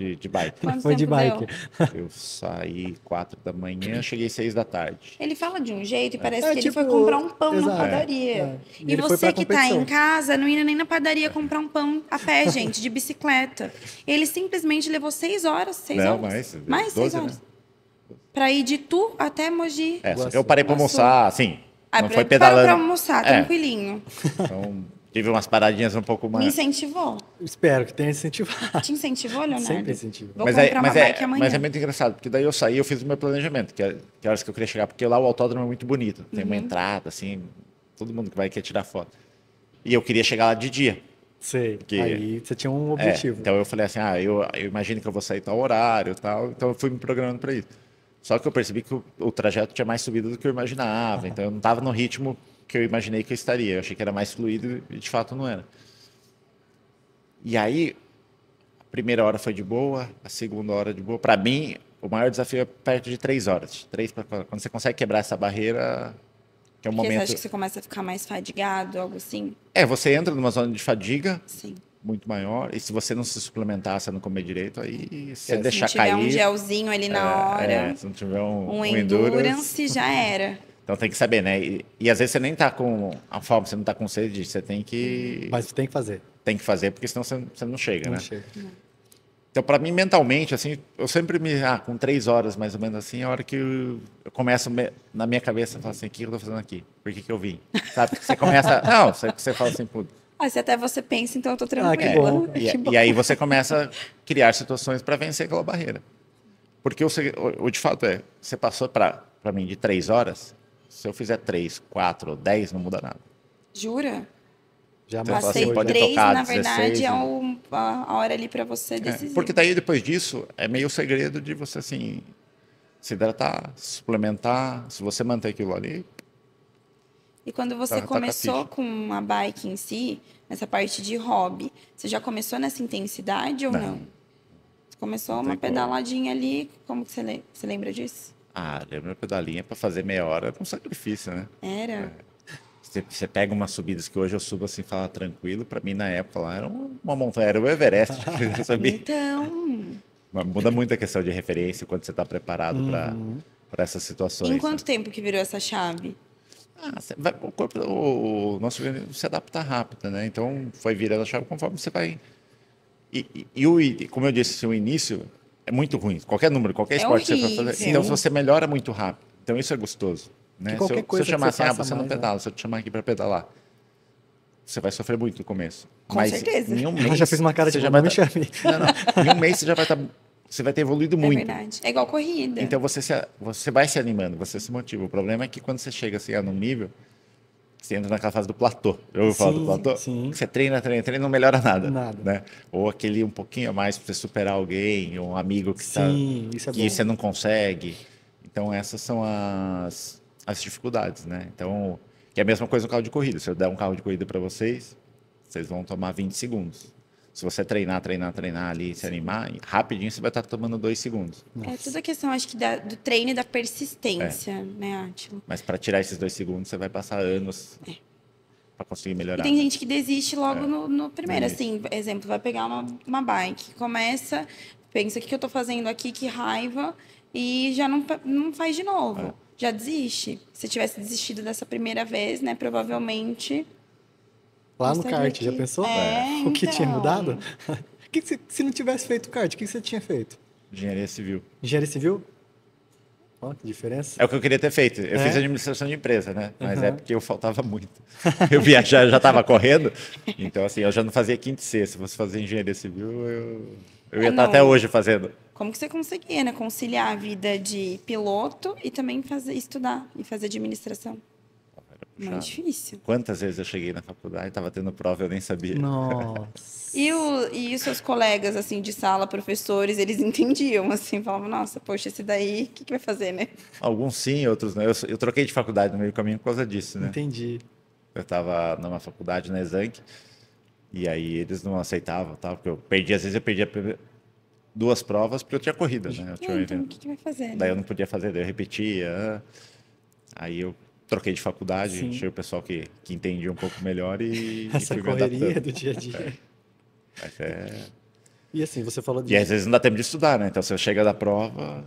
De, de bike. Quanto Foi de bike. Deu? [LAUGHS] Eu saí quatro da manhã, cheguei seis da tarde. Ele fala de um jeito e é. parece é, que tipo, ele foi comprar um pão exato, na é, padaria. É, é. E, e você que está em casa não ia nem na padaria comprar um pão a pé, [LAUGHS] gente, de bicicleta. Ele simplesmente levou seis horas, seis não, horas. Mais, mais 12, seis né? horas. Né? Pra ir de Tu até Mogi. É, eu parei para almoçar, assim, Aí, não pra, foi pedalando. Para almoçar, é. tranquilinho. Então, tive umas paradinhas um pouco mais. Me incentivou. Espero que tenha incentivado. Te incentivou, Leonardo? Sempre incentivou. Vou mas é, mas, é, mas é muito engraçado, porque daí eu saí eu fiz o meu planejamento, que, é, que é horas que eu queria chegar, porque lá o autódromo é muito bonito. Tem uhum. uma entrada, assim, todo mundo que vai quer tirar foto. E eu queria chegar lá de dia. Sei. Porque, aí você tinha um é, objetivo. É, então eu falei assim: ah, eu, eu imagino que eu vou sair tal horário tal. Então eu fui me programando para isso. Só que eu percebi que o, o trajeto tinha mais subida do que eu imaginava, então eu não estava no ritmo que eu imaginei que eu estaria. Eu achei que era mais fluido e de fato não era. E aí, a primeira hora foi de boa, a segunda hora de boa. Para mim, o maior desafio é perto de três horas. Três pra, quando você consegue quebrar essa barreira, que é um momento. Você acha que você começa a ficar mais fadigado, algo assim? É, você entra numa zona de fadiga. Sim muito maior. E se você não se suplementar, você não comer direito, aí você é, deixar cair. Se tiver um gelzinho ali na é, hora. É, se não tiver um, um, um endurance, endurance, já era. [LAUGHS] Então tem que saber, né? E, e, às vezes você nem tá com a fome, você não tá com sede, você tem que. Mas você tem que fazer. Tem que fazer, porque senão você, você não chega, não né? Chega. Então, para mim, mentalmente, assim, eu sempre me. Ah, com três horas mais ou menos assim, é a hora que eu, eu começo me, na minha cabeça, eu falo assim: o que eu tô fazendo aqui? Por que, que eu vim? Sabe? Você começa. [LAUGHS] não, você, você fala assim, putz mas ah, até você pensa, então eu tô tranquila. Ah, que bom. E, que é, bom. e aí você começa a criar situações para vencer aquela barreira. Porque o, o de fato é, você passou para mim de três horas, se eu fizer três, quatro ou dez, não muda nada. Jura? Já então, passei assim, pode três, tocar, na 16, verdade, é né? é um, a hora ali para você é, decidir. É, porque daí, depois disso, é meio o segredo de você, assim, se hidratar, suplementar. Se você manter aquilo ali, e quando você tá, tá começou tá com a bike em si, nessa parte de hobby, você já começou nessa intensidade ou não? não? Você começou não uma pedaladinha como. ali, como que você, le você lembra disso? Ah, lembro pedalinha para fazer meia hora era um sacrifício, né? Era. É. Você, você pega umas subidas que hoje eu subo assim, fala ah, tranquilo, para mim na época lá era uma montanha, era o Everest, [LAUGHS] [LAUGHS] sabia? Então. Mas muda muito a questão de referência quando você está preparado uhum. para essas situações. Em quanto né? tempo que virou essa chave? Ah, vai, o, corpo, o, nosso organismo se adapta rápido, né? Então, vai virando a chave conforme você vai... E, e, e como eu disse, o início é muito ruim. Qualquer número, qualquer é esporte horrível, que você vai fazer. Então, você melhora muito rápido. Então, isso é gostoso. Né? Se, eu, se, eu, chamar assim, ah, você não né? pedala, né? se eu te chamar aqui para pedalar, você vai sofrer muito no começo. Com Mas certeza. Em um mês, [LAUGHS] eu já fiz uma cara de já vai tá... me chame. Não, não. Em um mês você já vai estar tá você vai ter evoluído é muito. É verdade. É igual corrida. Então você, se, você vai se animando, você se motiva. O problema é que quando você chega assim, a um nível, você entra naquela fase do platô. Eu ouvi falar do platô? Sim. Você treina, treina, treina, não melhora nada. Nada. Né? Ou aquele um pouquinho a mais para você superar alguém, ou um amigo que, tá sim, isso é que bom. você não consegue. Então essas são as, as dificuldades, né? Então, que é a mesma coisa no carro de corrida. Se eu der um carro de corrida para vocês, vocês vão tomar 20 segundos. Se você treinar, treinar, treinar ali, se animar, rapidinho você vai estar tomando dois segundos. Nossa. É toda a questão, acho que, da, do treino e da persistência, é. né, Átila? Mas para tirar esses dois segundos, você vai passar anos é. para conseguir melhorar. E tem gente que desiste logo é. no, no, primeiro. assim, exemplo, vai pegar uma, uma bike, começa, pensa, o que, que eu estou fazendo aqui, que raiva, e já não, não faz de novo. É. Já desiste. Se tivesse desistido dessa primeira vez, né, provavelmente Lá no kart, que... já pensou? É, [LAUGHS] o então... que tinha então. mudado? [LAUGHS] que, se não tivesse feito kart, o que você tinha feito? Engenharia civil. Engenharia civil? Olha que diferença. É o que eu queria ter feito. Eu é? fiz administração de empresa, né? Mas uhum. é porque eu faltava muito. [LAUGHS] Eu viajar, já estava correndo. Então, assim, eu já não fazia quinta e sexta. Se fosse fazer engenharia civil, eu, eu ia ah, estar tá até hoje fazendo. Como que você conseguia, né? Conciliar a vida de piloto e também fazer, estudar e fazer administração. Puxado. Muito difícil. Quantas vezes eu cheguei na faculdade, estava tendo prova, eu nem sabia. Nossa. e, o, e os seus colegas, assim, de sala, professores, eles [LAUGHS] entendiam, assim, falavam, nossa, poxa, esse daí, o que, que vai fazer, né? Alguns sim, outros não. Eu, eu troquei de faculdade no meio do caminho por causa disso, né? Entendi. Eu estava numa faculdade na Exanc, e aí eles não aceitavam, tá? porque eu perdi, às vezes eu perdi duas provas porque eu tinha corrida, né? Eu tinha é, um então, o que, que vai fazer? Daí né? eu não podia fazer, daí eu repetia. Ah. Aí eu troquei de faculdade, Sim. achei o pessoal que, que entendia um pouco melhor e. Essa e correria do dia a dia. É. Mas é. E assim, você falou de. E às vezes não dá tempo de estudar, né? Então você chega da prova.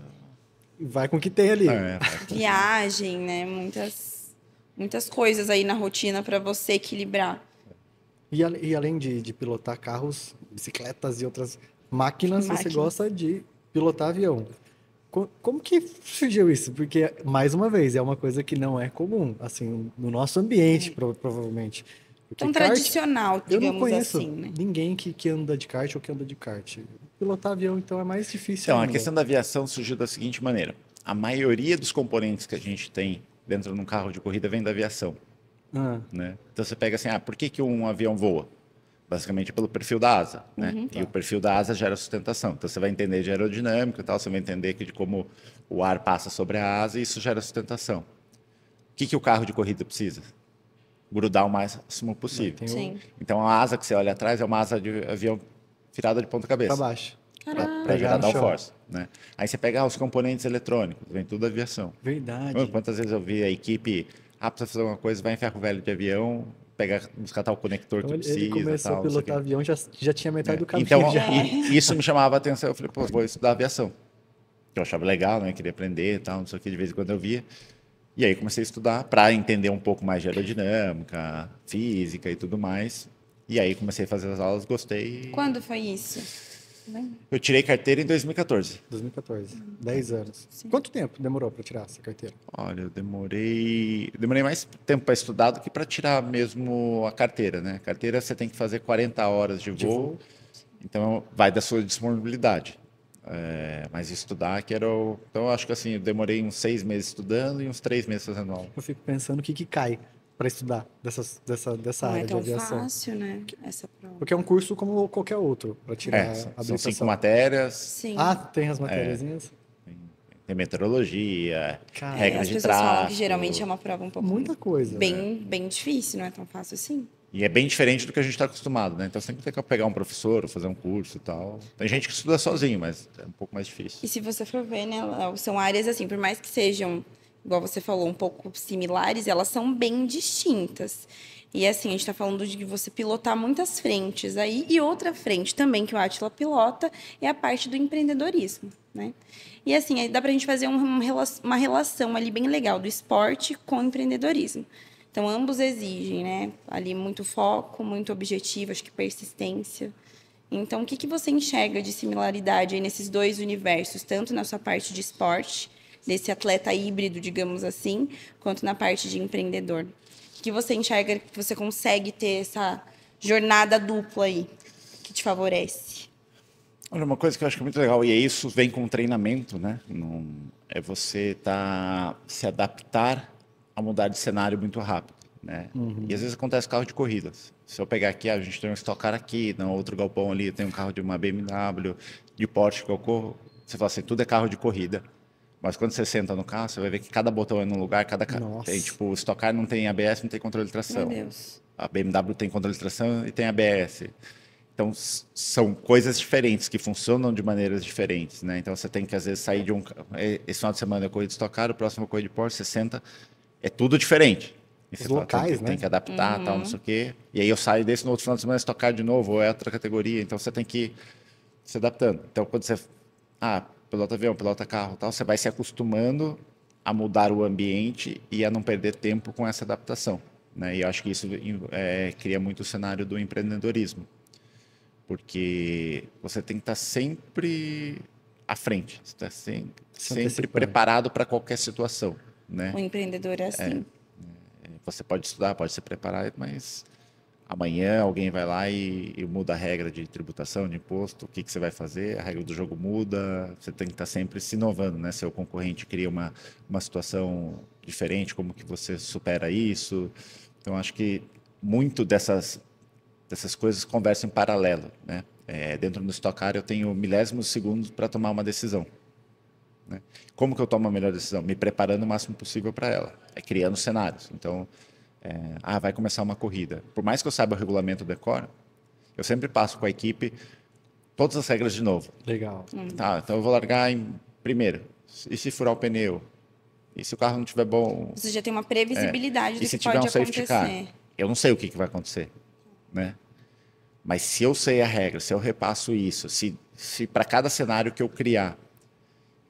Vai com o que tem ali. É, Viagem, né? Muitas, muitas coisas aí na rotina para você equilibrar. E, e além de, de, pilotar carros, bicicletas e outras máquinas, máquinas, você gosta de pilotar avião. Como que surgiu isso? Porque, mais uma vez, é uma coisa que não é comum, assim, no nosso ambiente, é. provavelmente. Porque Tão kart, tradicional, digamos eu não conheço assim, né? ninguém que, que anda de kart ou que anda de kart. Pilotar avião, então, é mais difícil. Então, ainda. a questão da aviação surgiu da seguinte maneira. A maioria dos componentes que a gente tem dentro de um carro de corrida vem da aviação. Ah. Né? Então, você pega assim, ah, por que, que um avião voa? basicamente pelo perfil da asa, né? Uhum, tá. E o perfil da asa gera sustentação. Então você vai entender de aerodinâmica e tal, você vai entender que de como o ar passa sobre a asa e isso gera sustentação. O que, que o carro de corrida precisa? Grudar o máximo possível. Sim. Então a asa que você olha atrás é uma asa de avião virada de ponta cabeça. Para baixo. Para gerar força, né? Aí você pega os componentes eletrônicos, vem tudo da aviação. Verdade. Hum, quantas vezes eu vi a equipe ah, precisa fazer uma coisa, vai em ferro velho de avião, pegar, buscar tal conector então, que ele, precisa. Ele começou tal, a pilotar avião, já, já tinha metade é. do caminho. Então, e, isso me chamava a atenção. Eu falei, pô, vou estudar aviação. que Eu achava legal, né? Queria aprender e tal, não sei o que, de vez em quando eu via. E aí comecei a estudar para entender um pouco mais de aerodinâmica, física e tudo mais. E aí comecei a fazer as aulas, gostei. Quando foi isso? Eu tirei carteira em 2014. 2014, 10 anos. Sim. Quanto tempo demorou para tirar essa carteira? Olha, eu demorei, demorei mais tempo para estudar do que para tirar mesmo a carteira, né? A carteira você tem que fazer 40 horas de voo, de voo. então vai da sua disponibilidade. É, mas estudar que era o... Então acho que assim, eu demorei uns seis meses estudando e uns três meses fazendo aula. Eu fico pensando o que que cai para estudar dessas, dessa, dessa área é de aviação. Não é tão fácil, né? Essa prova. Porque é um curso como qualquer outro para tirar é, são, a habilitação. São cinco matérias. Sim. Ah, tem as matérias. É, tem meteorologia, Cara, regras de tráfego. Falam que geralmente é uma prova um pouco... Muita coisa. Bem, né? bem difícil, não é tão fácil assim. E é bem diferente do que a gente está acostumado, né? Então sempre tem que pegar um professor, fazer um curso e tal. Tem gente que estuda sozinho, mas é um pouco mais difícil. E se você for ver, né, são áreas assim, por mais que sejam igual você falou, um pouco similares, elas são bem distintas. E assim, a gente está falando de você pilotar muitas frentes aí. E outra frente também que o Atila pilota é a parte do empreendedorismo, né? E assim, aí dá para a gente fazer um, uma relação ali bem legal do esporte com o empreendedorismo. Então, ambos exigem, né? Ali muito foco, muito objetivo, acho que persistência. Então, o que, que você enxerga de similaridade nesses dois universos, tanto na sua parte de esporte desse atleta híbrido, digamos assim, quanto na parte de empreendedor? Que você enxerga que você consegue ter essa jornada dupla aí que te favorece? Olha, uma coisa que eu acho que é muito legal, e é isso vem com treinamento, né? é você tá se adaptar a mudar de cenário muito rápido, né? Uhum. E às vezes acontece carro de corridas. Se eu pegar aqui, ah, a gente tem um Stock Car aqui, no outro galpão ali tem um carro de uma BMW, de Porsche que eu corro. Você fala assim, tudo é carro de corrida. Mas quando você senta no carro, você vai ver que cada botão é num lugar, cada Nossa. tem tipo, o Stock Car não tem ABS, não tem controle de tração. Meu Deus. A BMW tem controle de tração e tem ABS. Então são coisas diferentes que funcionam de maneiras diferentes, né? Então você tem que às vezes sair de um esse final de semana eu é corrida de Stock Car, o próximo eu é corrida de Porsche, você senta é tudo diferente. E Os locais, tem, né? tem que adaptar, uhum. tal, não uhum. sei o quê. E aí eu saio desse no outro final de semana Stock Car de novo, ou é outra categoria, então você tem que ir se adaptando. Então quando você ah, pilota avião, pilota carro, tal, você vai se acostumando a mudar o ambiente e a não perder tempo com essa adaptação. Né? E eu acho que isso é, cria muito o cenário do empreendedorismo, porque você tem que estar sempre à frente, você tá sempre, sempre preparado para qualquer situação. Né? O empreendedor é assim. É, é, você pode estudar, pode se preparar, mas amanhã alguém vai lá e, e, muda a regra de tributação, de imposto, o que, que você vai fazer, a regra do jogo muda, você tem que estar tá sempre se inovando, né? Seu concorrente cria uma, uma situação diferente, como que você supera isso. Então, acho que muito dessas, dessas coisas conversam em paralelo, né? É, dentro do Stock Car, eu tenho milésimos segundos para tomar uma decisão. Né? Como que eu tomo a melhor decisão? Me preparando o máximo possível para ela. É criando cenários. Então, é, ah, vai começar uma corrida. Por mais que eu saiba o regulamento do Decora, eu sempre passo com a equipe todas as regras de novo. Legal. Hum. Tá, então eu vou largar em primeiro. E se furar o pneu? E se o carro não tiver bom? Você já tem uma previsibilidade é. do e se que tiver pode um safety acontecer. Car, eu não sei o que, que vai acontecer, né? Mas se eu sei a regra, se eu repasso isso, se, se para cada cenário que eu criar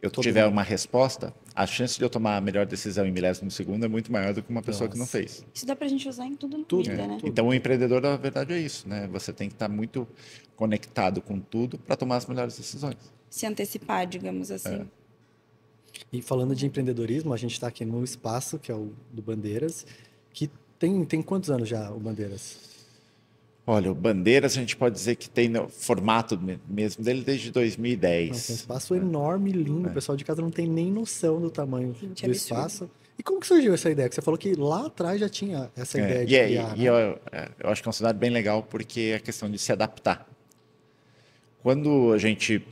eu tiver uma resposta, a chance de eu tomar a melhor decisão em milésimo segundo é muito maior do que uma pessoa Nossa. que não fez. Isso dá para a gente usar em tudo na tudo, vida, é, né? Tudo. Então, o empreendedor, na verdade, é isso, né? Você tem que estar muito conectado com tudo para tomar as melhores decisões. Se antecipar, digamos assim. É. E falando de empreendedorismo, a gente está aqui no espaço, que é o do Bandeiras, que tem, tem quantos anos já o Bandeiras? Olha, o Bandeiras a gente pode dizer que tem no formato mesmo dele desde 2010. um espaço é. enorme, lindo. É. O pessoal de casa não tem nem noção do tamanho gente, é do espaço. E como que surgiu essa ideia? Porque você falou que lá atrás já tinha essa é, ideia de e, é, criar. E, né? eu, é, eu, acho que é um cenário bem legal porque a questão de se adaptar. Quando a gente...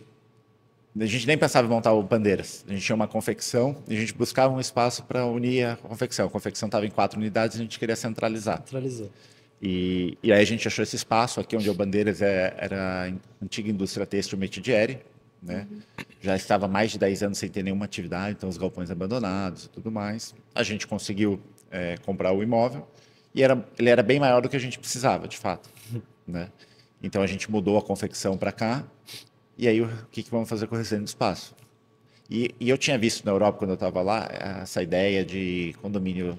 A gente nem pensava em montar o Bandeiras. A gente tinha uma confecção e a gente buscava um espaço para unir a confecção. A confecção estava em quatro unidades e a gente queria centralizar. Centralizar. E, e, aí a gente achou esse espaço aqui, onde o Bandeiras é, era a antiga indústria têxtil Metidieri, né? Uhum. Já estava mais de 10 anos sem ter nenhuma atividade, então os galpões abandonados e tudo mais. A gente conseguiu é, comprar o imóvel e era, ele era bem maior do que a gente precisava, de fato, uhum. né? Então a gente mudou a confecção para cá e aí o que, que vamos fazer com o restante do espaço? E, e eu tinha visto na Europa, quando eu estava lá, essa ideia de condomínio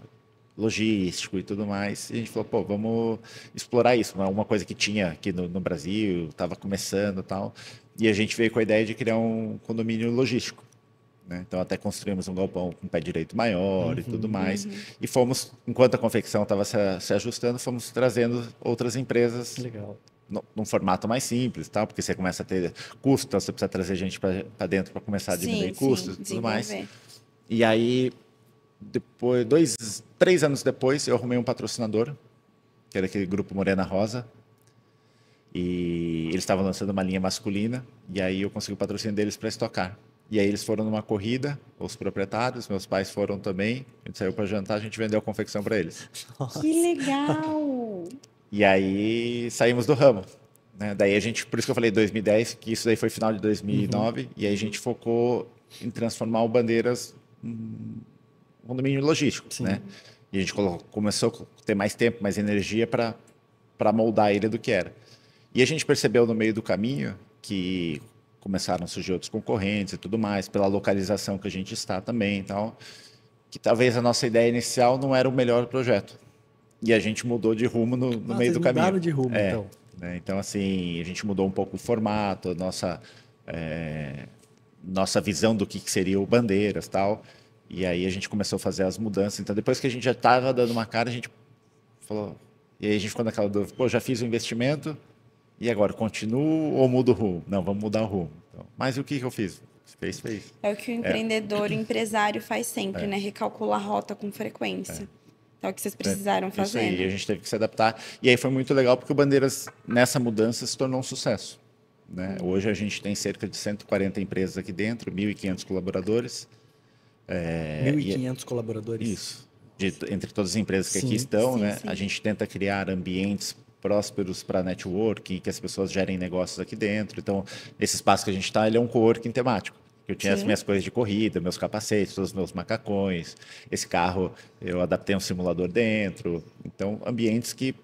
logístico e tudo mais. E a gente falou, pô, vamos explorar isso. Uma coisa que tinha aqui no, no Brasil, estava começando e tal. E a gente veio com a ideia de criar um condomínio logístico. Né? Então, até construímos um galpão com pé direito maior uhum, e tudo uhum, mais. Uhum. E fomos, enquanto a confecção estava se, se, ajustando, fomos trazendo outras empresas. Legal. No, num formato mais simples, tal, porque você começa a ter custo, então você precisa trazer gente para dentro para começar a diminuir sim, custos sim, e tudo mais. E aí depois, dois, três anos depois, eu arrumei um patrocinador, que era aquele grupo Morena Rosa. E eles estavam lançando uma linha masculina, e aí eu consegui o patrocínio deles para estocar. E aí eles foram numa corrida, os proprietários, meus pais foram também. A gente saiu para jantar, a gente vendeu a confecção para eles. Nossa. Que legal! E aí saímos do ramo. Né? Daí a gente, por isso que eu falei 2010, que isso daí foi final de 2009, uhum. e aí a gente focou em transformar o Bandeiras condomínio logístico, Sim. né? E a gente colocou, começou a ter mais tempo, mais energia para moldar ele do que era. E a gente percebeu no meio do caminho que começaram a surgir outros concorrentes e tudo mais, pela localização que a gente está também tal, que talvez a nossa ideia inicial não era o melhor projeto. E a gente mudou de rumo no, no ah, meio do caminho. de rumo, é, então. Né? Então, assim, a gente mudou um pouco o formato, a nossa, é, nossa visão do que, que seria o Bandeiras tal. E aí a gente começou a fazer as mudanças. Então, depois que a gente já estava dando uma cara, a gente falou. E aí a gente ficou naquela dúvida: pô, já fiz o um investimento, e agora? Continuo ou mudo o rumo? Não, vamos mudar o rumo. Então, mas o que, que eu fiz? Fez, fez. É o que o empreendedor, é. o empresário faz sempre, é. né? Recalcular a rota com frequência. É. É o que vocês precisaram fazer. É, isso aí, né? a gente teve que se adaptar. E aí foi muito legal porque o Bandeiras, nessa mudança, se tornou um sucesso. Né? Uhum. Hoje a gente tem cerca de 140 empresas aqui dentro, 1.500 colaboradores. É, 1.500 é colaboradores. Isso. De, entre todas as empresas que sim, aqui estão, sim, né? Sim. A gente tenta criar ambientes prósperos para networking, que as pessoas gerem negócios aqui dentro. Então, esse espaço que a gente está, ele é um coworking temático. Eu tinha Sim. as minhas coisas de corrida, meus capacetes, os meus macacões. Esse carro eu adaptei um simulador dentro. Então, ambientes que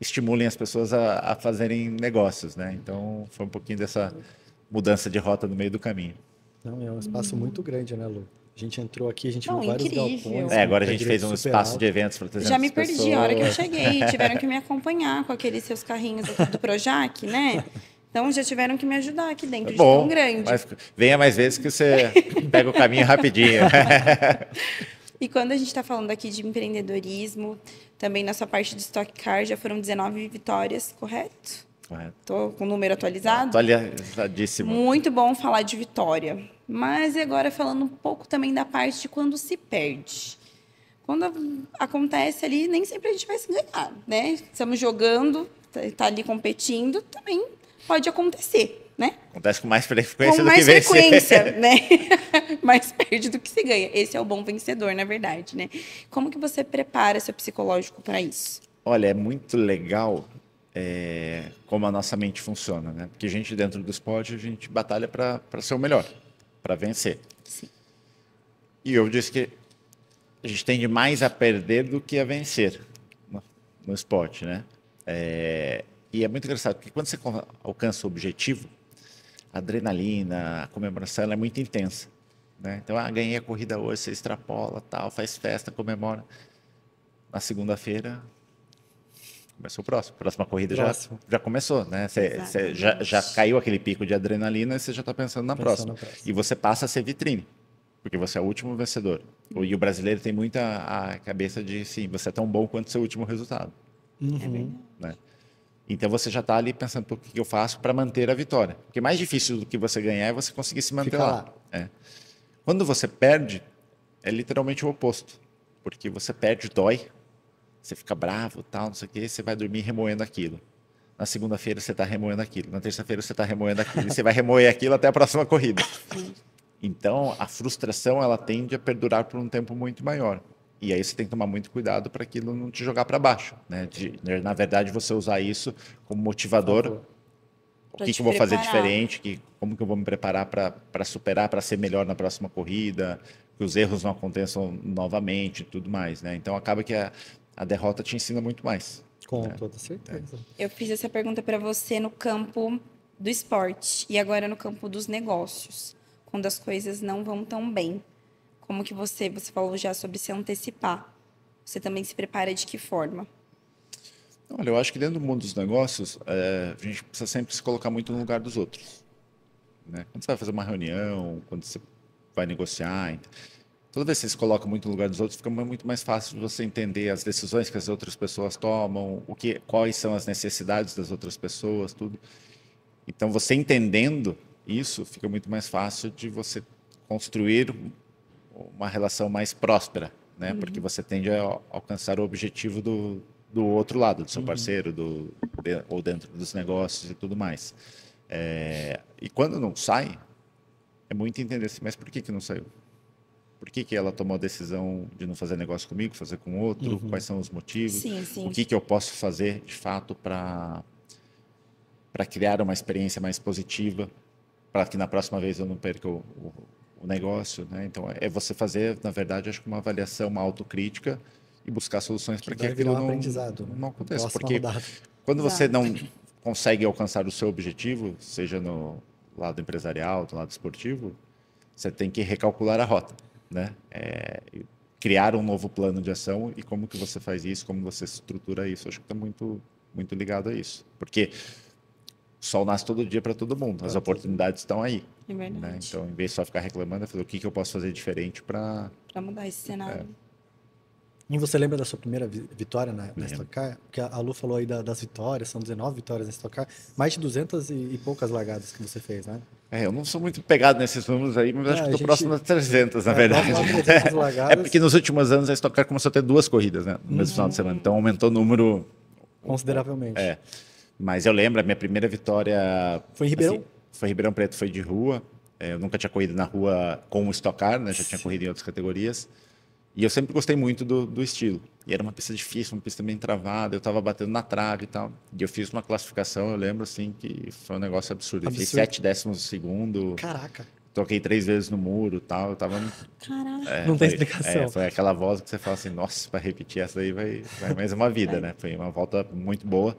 estimulem as pessoas a, a fazerem negócios, né? Então, foi um pouquinho dessa mudança de rota no meio do caminho. Não, é um espaço hum. muito grande, né, Lu? A gente entrou aqui, a gente não, viu vários incrível. galpões. É, agora a né, gente fez um espaço alto. de eventos para Já me perdi pessoas. a hora que eu cheguei. [LAUGHS] Tiveram que me acompanhar com aqueles seus carrinhos do Projac, né? Então já tiveram que me ajudar aqui dentro, de Bom, tão grande. Mas venha mais vezes que você pega o caminho rapidinho. [LAUGHS] e quando a gente está falando aqui de empreendedorismo, também na sua parte de Stock Car já foram 19 vitórias, correto? Estou com o número atualizado? Atualizadíssimo. Muito bom falar de vitória. Mas agora falando um pouco também da parte de quando se perde. Quando acontece ali, nem sempre a gente vai se ganhar, né? Estamos jogando, está tá ali competindo, também pode acontecer, né? Acontece com mais frequência com do mais que vence. Com mais frequência, [LAUGHS] né? [LAUGHS] mais perde do que se ganha. Esse é o bom vencedor, na verdade, né? Como que você prepara seu psicológico para isso? Olha, é muito legal é, como a nossa mente funciona, né? Porque a gente dentro do esporte a gente batalha para ser o melhor, para vencer. Sim. E eu disse que a gente tende mais a perder do que a vencer no, no esporte, né? É, e é muito engraçado porque quando você alcança o objetivo, a adrenalina, a comemoração é muito intensa. Né? Então, ah, ganhei a corrida hoje, você extrapola, tal, faz festa, comemora. Na segunda-feira, Começou o próximo. Próxima corrida próximo. Já, já começou, né? Você, já, já caiu aquele pico de adrenalina e você já está pensando, na, próxima. na próxima. E você passa a ser vitrine, porque você é o último vencedor. E o brasileiro tem muita a cabeça de, sim, você é tão bom quanto seu último resultado. Uhum. É né? Então você já está ali pensando, o que eu faço para manter a vitória? Porque mais difícil do que você ganhar é você conseguir se manter Fica lá. lá. É. Quando você perde, é literalmente o oposto. Porque você perde, dói, você fica bravo, tal, não sei o quê, você vai dormir remoendo aquilo. Na segunda-feira você está remoendo aquilo, na terça-feira você está remoendo aquilo, e você vai remoer aquilo até a próxima corrida. Então, a frustração ela tende a perdurar por um tempo muito maior. E aí você tem que tomar muito cuidado para aquilo não te jogar para baixo, né? De, né, na verdade, você usar isso como motivador. O que, que eu vou fazer diferente? Que, como que eu vou me preparar para superar, para ser melhor na próxima corrida? Que os erros não aconteçam novamente, tudo mais, né? Então acaba que a, a derrota te ensina muito mais. Com né? toda certeza. É. Eu fiz essa pergunta para você no campo do esporte e agora no campo dos negócios, quando as coisas não vão tão bem. Como que você, você falou já sobre se antecipar. Você também se prepara de que forma? Olha, eu acho que dentro do mundo dos negócios, é, a gente precisa sempre se colocar muito no lugar dos outros. Né? Quando você vai fazer uma reunião, quando você vai negociar, toda vez que você se coloca muito no lugar dos outros, fica muito mais fácil de você entender as decisões que as outras pessoas tomam, o que, quais são as necessidades das outras pessoas, tudo. Então, você entendendo isso, fica muito mais fácil de você construir uma relação mais próspera, né? Uhum. Porque você tende a alcançar o objetivo do, do outro lado, do seu uhum. parceiro, do, de, ou dentro dos negócios e tudo mais. É, e quando não sai, é muito entender assim, mas por que, que não saiu? por que, que ela tomou a decisão de não fazer negócio comigo, fazer com outro, uhum. quais são os motivos, sim, sim. o que, que eu posso fazer de fato para criar uma experiência mais positiva, para que na próxima vez eu não perca o, o, o negócio. Né? Então, é você fazer, na verdade, acho que uma avaliação, uma autocrítica e buscar soluções para que aquilo não, né? não aconteça. Porque quando Exato. você não consegue alcançar o seu objetivo, seja no lado empresarial, do lado esportivo, você tem que recalcular a rota né? É, criar um novo plano de ação e como que você faz isso, como você estrutura isso. Acho que está muito, muito ligado a isso. Porque o sol nasce todo dia para todo mundo, as oportunidades estão aí. É Né? Então, em vez de só ficar reclamando, é fazer o que, que eu posso fazer diferente para... Para mudar esse cenário. É, e você lembra da sua primeira vitória na, na Stock Car? Porque a Lu falou aí da, das vitórias, são 19 vitórias na Stock Car, mais de 200 e, e, poucas largadas que você fez, né? É, eu não sou muito pegado nesses números aí, mas é, acho que estou próximo das 300, na é, verdade. [LAUGHS] é, porque nos últimos anos a Stock Car começou a ter duas corridas, né? No uhum. mesmo final de semana. Então aumentou o número... Consideravelmente. É. Mas eu lembro, a minha primeira vitória... Foi em Ribeirão? Assim, foi em Ribeirão Preto, foi de rua. É, eu nunca tinha corrido na rua com o Stock Car, né? Já tinha corrido em outras categorias. E eu sempre gostei muito do, do estilo. E era uma pista difícil, uma pista bem travada, eu estava batendo na trave e tal. E eu fiz uma classificação, eu lembro assim, que foi um negócio absurdo. absurdo. Eu sete décimos de segundo. Caraca. Toquei três vezes no muro e tal. Eu tava. Caraca. É, Não tem explicação. É, foi aquela voz que você fala assim, nossa, para repetir essa aí vai, vai mais uma vida, [LAUGHS] né? Foi uma volta muito boa.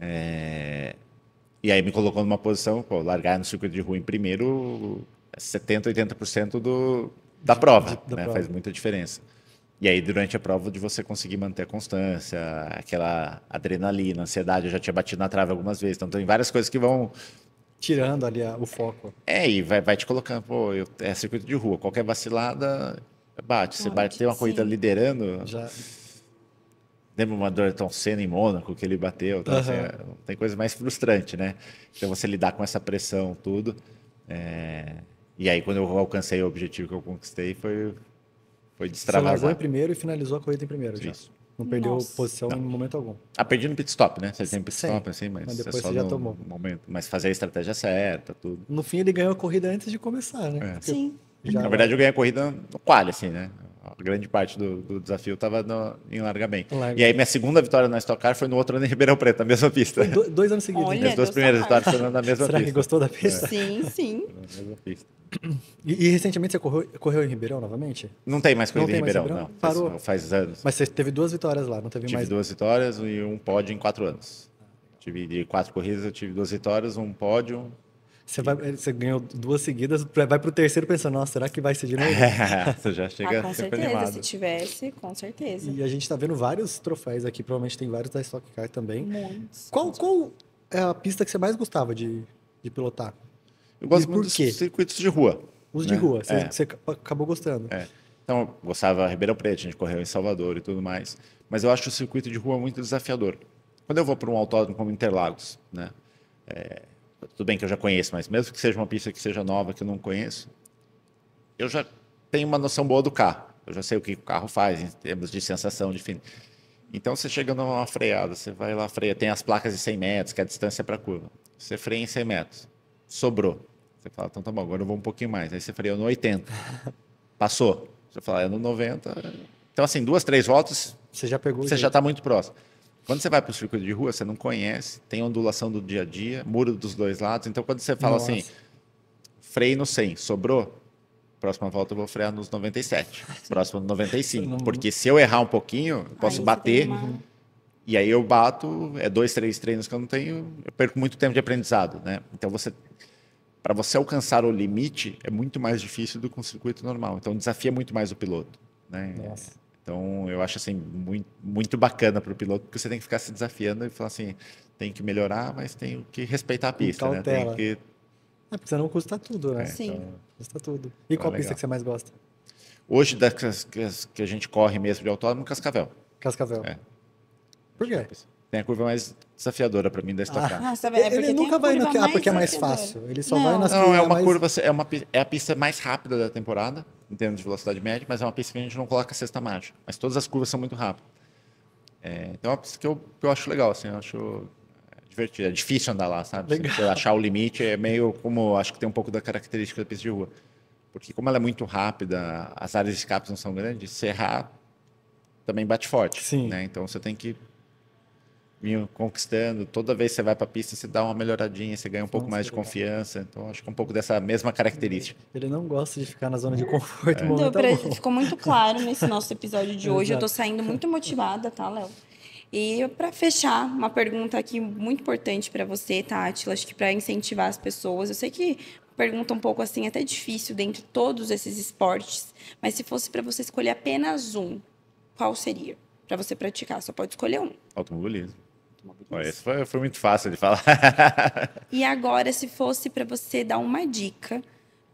É... E aí me colocou numa posição, pô, largar no circuito de rua em primeiro, 70, 80% do, da prova, da né? prova. faz muita diferença. E aí, durante a prova, de você conseguir manter a constância, aquela adrenalina, ansiedade, eu já tinha batido na trave algumas vezes. Então, tem várias coisas que vão. Tirando ali a, o foco. É, e vai, vai te colocando, pô, eu, é circuito de rua, qualquer vacilada, bate. você bate, tem uma sim. corrida liderando. Já. Lembra uma Dorton Senna em Mônaco que ele bateu? Tá? Uhum. Assim, tem coisa mais frustrante, né? Então, você lidar com essa pressão, tudo. É e aí, quando eu alcancei o objetivo que eu conquistei, foi, foi destravar. Você em primeiro e finalizou a corrida em primeiro, já. Não perdeu Nossa. posição em momento algum. Ah, perdi no pit stop, né? Você tem pit stop, Sim. assim, mas, mas é depois é você já tomou. Momento. Mas fazer a estratégia certa, tudo. No fim, ele ganhou a corrida antes de começar, né? É. Sim. Já... Na verdade, eu ganhei a corrida no quali, assim, né? grande parte do, do desafio estava em larga bem E aí minha segunda vitória na Stock Car foi no outro ano em Ribeirão Preto, na mesma pista. Do, dois anos seguidos. Olha, As duas primeiras vitórias foram na mesma Será pista. Será que gostou da é. pista? É. Sim, sim. Na mesma pista. E, e, recentemente você correu, correu, em Ribeirão novamente? Não tem mais corrida em Ribeirão, Ribeirão, não. Parou. Faz, faz anos. Mas você teve duas vitórias lá, não teve tive mais? Tive duas vitórias e um pódio em quatro anos. Tive de quatro corridas, eu tive duas vitórias, um pódio, você, vai, você ganhou duas seguidas, vai para o terceiro pensando, nossa, será que vai ser de novo? [LAUGHS] você já chega ah, com certeza, animado. se tivesse, com certeza. E a gente está vendo vários troféus aqui, provavelmente tem vários da Stock Car também. Muitos. Qual, qual é a pista que você mais gostava de, de pilotar? Eu gosto muito dos circuitos de rua. Os né? de rua, você, é. você acabou gostando. É. Então, gostava Ribeirão Preto, a gente correu em Salvador e tudo mais. Mas eu acho o circuito de rua muito desafiador. Quando eu vou para um autódromo como Interlagos, né? É, tudo bem que eu já conheço, mas mesmo que seja uma pista que seja nova, que eu não conheço, eu já tenho uma noção boa do carro. Eu já sei o que o carro faz em termos de sensação, de fim. Então você chega numa freada, você vai lá, freia, tem as placas de 100 metros, que é a distância é para a curva. Você freia em 100 metros, sobrou. Você fala, então tá bom, agora eu vou um pouquinho mais. Aí você freia no 80, [LAUGHS] passou. Você fala, é no 90. Então, assim, duas, três voltas, você já pegou. Você já está muito próximo. Quando você vai para o circuito de rua, você não conhece, tem ondulação do dia a dia, muro dos dois lados. Então, quando você fala assim, Nossa. assim, freio no 100, sobrou? Próxima volta eu vou frear nos 97, [LAUGHS] próximo nos 95. Porque se eu errar um pouquinho, eu ah, posso aí bater. E aí eu bato, é dois, três treinos que eu não tenho, eu perco muito tempo de aprendizado, né? Então, você para você alcançar o limite, é muito mais difícil do que um circuito normal. Então, desafia muito mais o piloto. Né? Nossa. Então, eu acho assim muito, muito bacana para o piloto, porque você tem que ficar se desafiando e falar assim, tem que melhorar, mas tem que respeitar a pista, e cautela. né? Tem que... É, porque custa tudo, né? É, Sim. Então... Custa tudo. E então, qual é pista que você mais gosta? Hoje, das que a gente corre mesmo de autódromo, Cascavel. Cascavel. É. Por quê? Tem a curva mais desafiadora para mim destacar. Ah, é ele nunca vai no que, ah, porque é mais fácil. Ele só não. vai nas Não, é uma mais... curva, é, uma, é a pista mais rápida da temporada, em termos de velocidade média, mas é uma pista que a gente não coloca sexta marcha. Mas todas as curvas são muito rápidas. É, então é uma pista que eu, que eu acho legal, assim, eu acho é, divertido. É difícil andar lá, sabe? Você achar o limite é meio como, acho que tem um pouco da característica da pista de rua. Porque como ela é muito rápida, as áreas de escape não são grandes, se errar também bate forte. Sim. Né? Então você tem que vinho conquistando. Toda vez que você vai para a pista, você dá uma melhoradinha, você ganha um pouco mais de confiança. Então, acho que é um pouco dessa mesma característica. Ele não gosta de ficar na zona de conforto. É. Então pra... Ficou muito claro nesse nosso episódio de hoje. Eu estou saindo muito motivada, tá, Léo? E para fechar, uma pergunta aqui muito importante para você, Tati, acho que para incentivar as pessoas. Eu sei que pergunta um pouco assim, é até difícil de todos esses esportes, mas se fosse para você escolher apenas um, qual seria? Para você praticar, só pode escolher um. Automobilismo esse foi, foi, muito fácil de falar. [LAUGHS] e agora, se fosse para você dar uma dica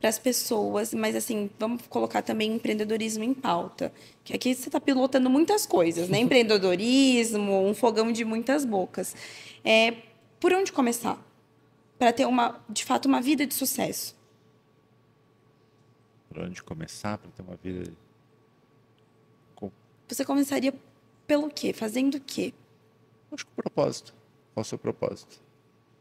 para as pessoas, mas assim, vamos colocar também empreendedorismo em pauta, que aqui você está pilotando muitas coisas, né? [LAUGHS] empreendedorismo, um fogão de muitas bocas. É, por onde começar para ter uma, de fato, uma vida de sucesso? Por onde começar para ter uma vida? Com... Você começaria pelo quê? Fazendo o quê? Acho que o propósito. Qual o seu propósito?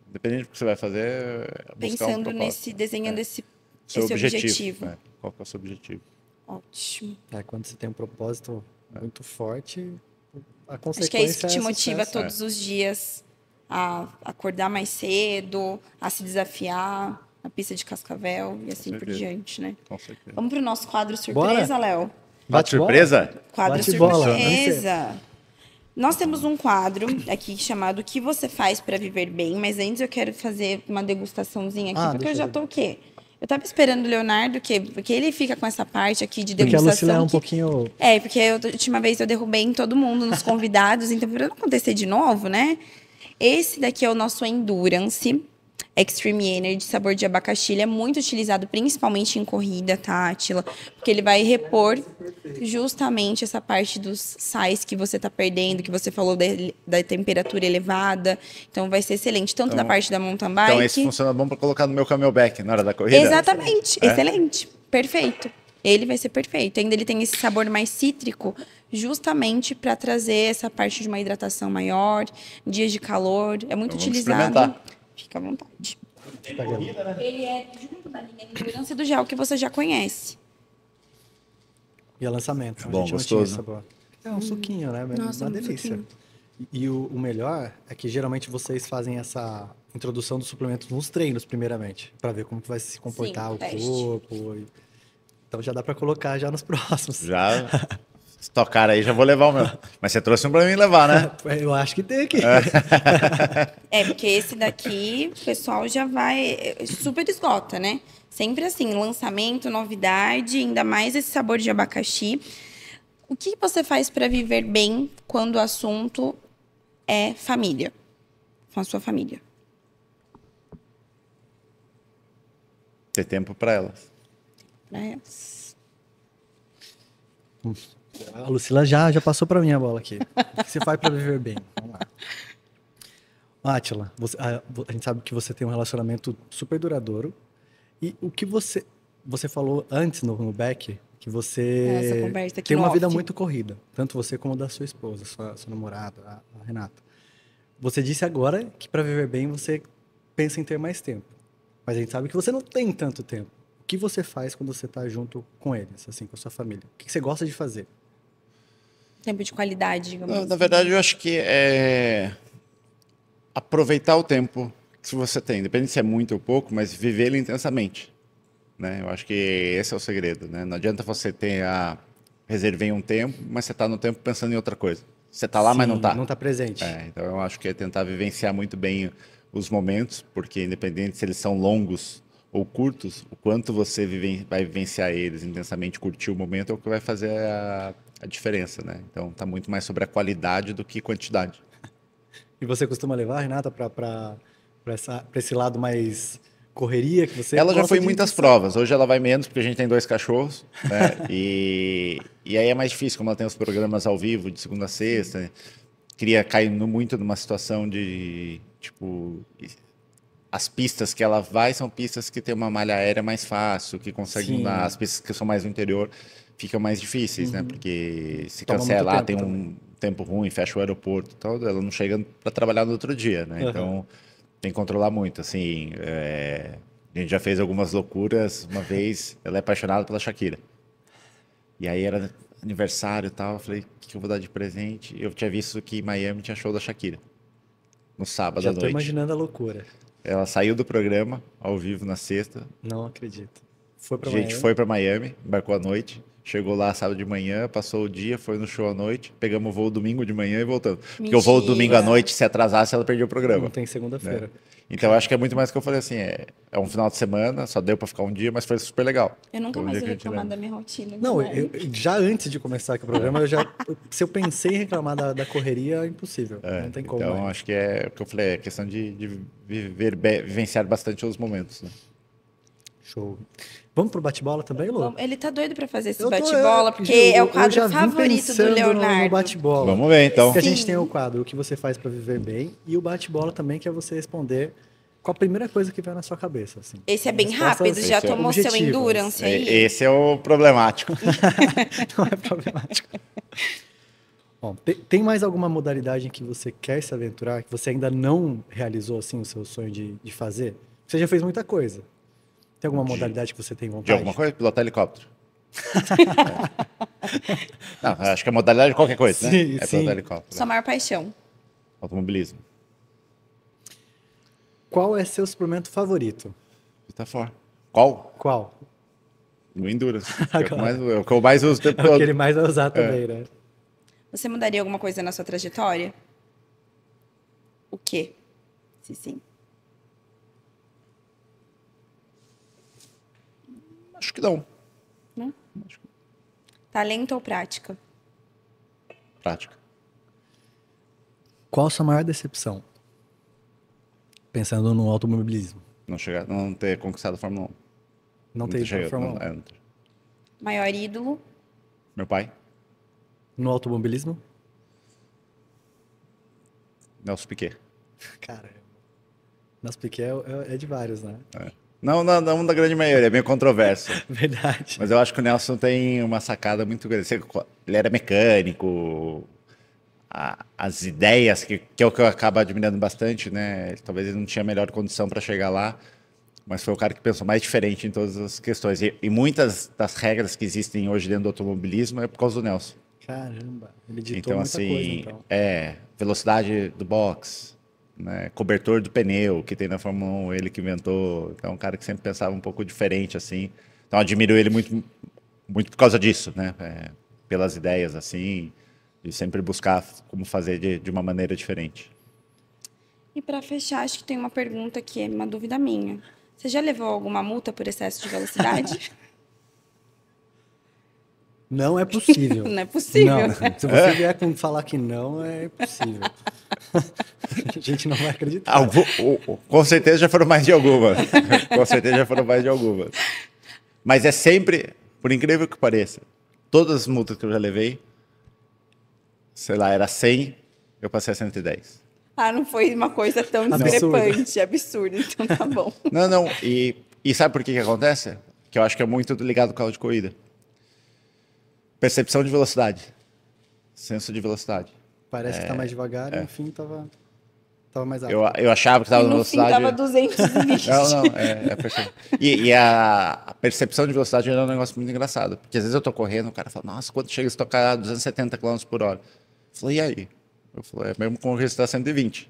Independente do que você vai fazer, é Pensando um nesse, desenhando né? é. esse, seu esse objetivo. objetivo. Né? Qual é o seu objetivo? Ótimo. É, quando você tem um propósito é. muito forte, a consequência Acho que é isso que te é motiva todos os dias a acordar mais cedo, a se desafiar na pista de Cascavel e assim por diante, né? Com certeza. Vamos para o nosso quadro surpresa, Léo? Bate surpresa? Quadro surpresa. Né? Nós temos um quadro aqui chamado O que você faz para viver bem, mas antes eu quero fazer uma degustaçãozinha aqui, ah, porque eu já tô o quê? Eu tava esperando o Leonardo, que, porque ele fica com essa parte aqui de degustação. Porque a Lucila é um que, pouquinho... É, porque eu, a última vez eu derrubei em todo mundo, nos convidados, [LAUGHS] então pra não acontecer de novo, né? Esse daqui é o nosso Endurance. Extreme Energy, sabor de abacaxi. Ele é muito utilizado principalmente em corrida, tá, Atila? Porque ele vai repor justamente essa parte dos sais que você está perdendo, que você falou de, da temperatura elevada. Então vai ser excelente, tanto então, na parte da mountain bike... Então esse funciona bom para colocar no meu camelback na hora da corrida? Exatamente, é? excelente, perfeito. Ele vai ser perfeito. Ainda ele tem esse sabor mais cítrico, justamente para trazer essa parte de uma hidratação maior, dias de calor, é muito então, utilizado. Experimentar. Fica à vontade. Né? Ele é junto da linha de segurança do gel que você já conhece. E é lançamento. Né? Bom, gostoso. É um suquinho, né? Nossa, Uma delícia. Um e o, o, melhor é que geralmente vocês fazem essa introdução dos suplementos nos treinos, primeiramente, para ver como vai se comportar Sim, o, o corpo. Então já dá para colocar já nos próximos. Já. [LAUGHS] Se tocar aí, já vou levar o meu. Mas você trouxe um pra mim levar, né? Eu acho que tem aqui. É, é porque esse daqui, o pessoal já vai. É, super esgota, né? Sempre assim, lançamento, novidade, ainda mais esse sabor de abacaxi. O que você faz para viver bem quando o assunto é família? Com a sua família? Ter tempo para elas. Para elas. Hum. A Lucila já, já passou para mim a bola aqui. o que você faz para viver bem? Vamos lá. Átila, você, a, a, gente sabe que você tem um relacionamento super duradouro. E o que você. Você falou antes no, no back que você tem uma off. vida muito corrida, tanto você como da sua esposa, sua, sua namorada, a, a Renata. Você disse agora que para viver bem você pensa em ter mais tempo. Mas a gente sabe que você não tem tanto tempo. O que você faz quando você está junto com eles, assim, com a sua família? O que você gosta de fazer? Tempo de qualidade, digamos Na, assim. verdade, eu acho que é aproveitar o tempo que você tem, independente se é muito ou pouco, mas viver ele intensamente. Né? Eu acho que esse é o segredo. Né? Não adianta você ter a. Reservei um tempo, mas você está no tempo pensando em outra coisa. Você está lá, Sim, mas não está. Não está presente. É, então eu acho que é tentar vivenciar muito bem os momentos, porque independente se eles são longos ou curtos, o quanto você vive, vai vivenciar eles intensamente, curtir o momento, é o que vai fazer a a diferença, né? Então está muito mais sobre a qualidade do que quantidade. [LAUGHS] E você costuma levar, Renata, para esse lado mais correria que você. Ela já foi muitas pensar. provas. Hoje ela vai menos porque a gente tem dois cachorros, né? [LAUGHS] e, e aí é mais difícil como ela tem os programas ao vivo de segunda a sexta. Né? Queria cair no, muito numa situação de tipo as pistas que ela vai são pistas que tem uma malha aérea mais fácil, que consegue andar, as pistas que são mais no interior ficam mais difíceis, né? uhum. né? Porque se cancelar, ah, tem um também. tempo ruim, fecha o aeroporto tal, ela não chega para trabalhar no outro dia, né? Uhum. Então tem que controlar muito, assim. É... A gente já fez algumas loucuras. Uma vez ela é apaixonada pela Shakira. E aí era aniversário e tal. Eu falei, o que, que eu vou dar de presente? Eu tinha visto que Miami tinha show da Shakira. No sábado já à noite. Já tô imaginando a loucura. Ela saiu do programa, ao vivo, na sexta. Não acredito. Foi pra a gente Miami. foi para Miami, embarcou à noite. Chegou lá sábado de manhã, passou o dia, foi no show à noite, pegamos o voo domingo de manhã e voltamos. Mentira. Porque o voo domingo à noite, se atrasasse, ela perdia o programa. Não tem segunda-feira. Né? Então eu acho que é muito mais que eu falei assim, é, é um final de semana, só deu para ficar um dia, mas foi super legal. Eu nunca mais vou reclamar da minha rotina. Não, né? eu, já antes de começar aqui o programa, eu já, se eu pensei em reclamar da, da correria, é impossível. É, não tem como. Então mais. acho que é o que eu falei, é questão de, de viver, vivenciar bastante os momentos. Né? Show. Vamos pro bate-bola também, Lu? Ele tá doido para fazer esse bate-bola, porque eu, é o quadro favorito do Leonardo. No bate-bola. Vamos ver, então. Porque a gente tem o quadro O que você faz para viver bem e o bate-bola também, que é você responder com a primeira coisa que vem na sua cabeça. Assim. Esse é bem rápido, já tomou é seu endurance aí. Esse é o problemático. [LAUGHS] [LAUGHS] Não é problemático. Bom, tem mais alguma modalidade em que você quer se aventurar, que você ainda não realizou assim, o seu sonho de, de fazer? Você já fez muita coisa. Tem alguma modalidade que você tem vontade? De alguma coisa? Pilotar helicóptero. [LAUGHS] Não, acho que é modalidade de qualquer coisa, né? sim, né? É sim. pilotar helicóptero. Sua maior paixão? Automobilismo. Qual é seu suplemento favorito? Vitafor. Qual? Qual? No Endurance. É o mais, é o que eu mais uso o é O que ele mais vai usar é. também, né? Você mudaria alguma coisa na sua trajetória? O quê? Se sim. Acho que não. Não? Acho que... Talento ou prática? Prática. Qual a sua maior decepção? Pensando no automobilismo. Não, chegar, não ter conquistado a Fórmula 1. Não, não ter chegado a Fórmula 1. Não, é, não Maior ídolo? Meu pai. No automobilismo? Nelson Piquet. Cara, Nelson Piquet é, é, é de vários, né? É. Não, não, não da grande maioria, é meio controverso. [LAUGHS] Verdade. Mas eu acho que o Nelson tem uma sacada muito grande. Ele era mecânico, a, as ideias, que, que é o que eu acabo admirando bastante, né? Talvez ele não tinha a melhor condição para chegar lá, mas foi o cara que pensou mais diferente em todas as questões. E, e, muitas das regras que existem hoje dentro do automobilismo é por causa do Nelson. Caramba, ele então, ditou então, muita assim, coisa, então. É, velocidade do box, né, cobertor do pneu que tem na Fórmula 1, ele que inventou. Então, é um cara que sempre pensava um pouco diferente, assim. Então, admiro ele muito, muito por causa disso, né? É, pelas ideias, assim, e sempre buscar como fazer de, de uma maneira diferente. E para fechar, acho que tem uma pergunta que é uma dúvida minha. Você já levou alguma multa por excesso de velocidade? Não é possível. [LAUGHS] não é possível. Não. Né? Se você vier com falar que não, é possível. [LAUGHS] a gente não vai acreditar. Ah, com certeza já foram mais de algumas. [LAUGHS] com certeza já foram mais de algumas. Mas é sempre, por incrível que pareça, todas as multas que eu já levei, sei lá, era 100, eu passei a 110. Ah, não foi uma coisa tão discrepante, absurda, então tá bom. [LAUGHS] Não, não, e, e sabe por que que acontece? Que eu acho que é muito ligado ao carro de corrida. Percepção de velocidade, senso de velocidade. Parece é, que tá é, mais devagar, é. enfim, tava, tava mais rápido. Eu, eu achava que tava e na velocidade. Fim, tava 220. [LAUGHS] não, não, é, é E, e a, a, percepção de velocidade é um negócio muito engraçado. Porque às vezes eu tô correndo, o cara fala, nossa, quando chega se tocar 270 km por hora? Eu falo, e aí? Eu falo, é mesmo com o registro 120.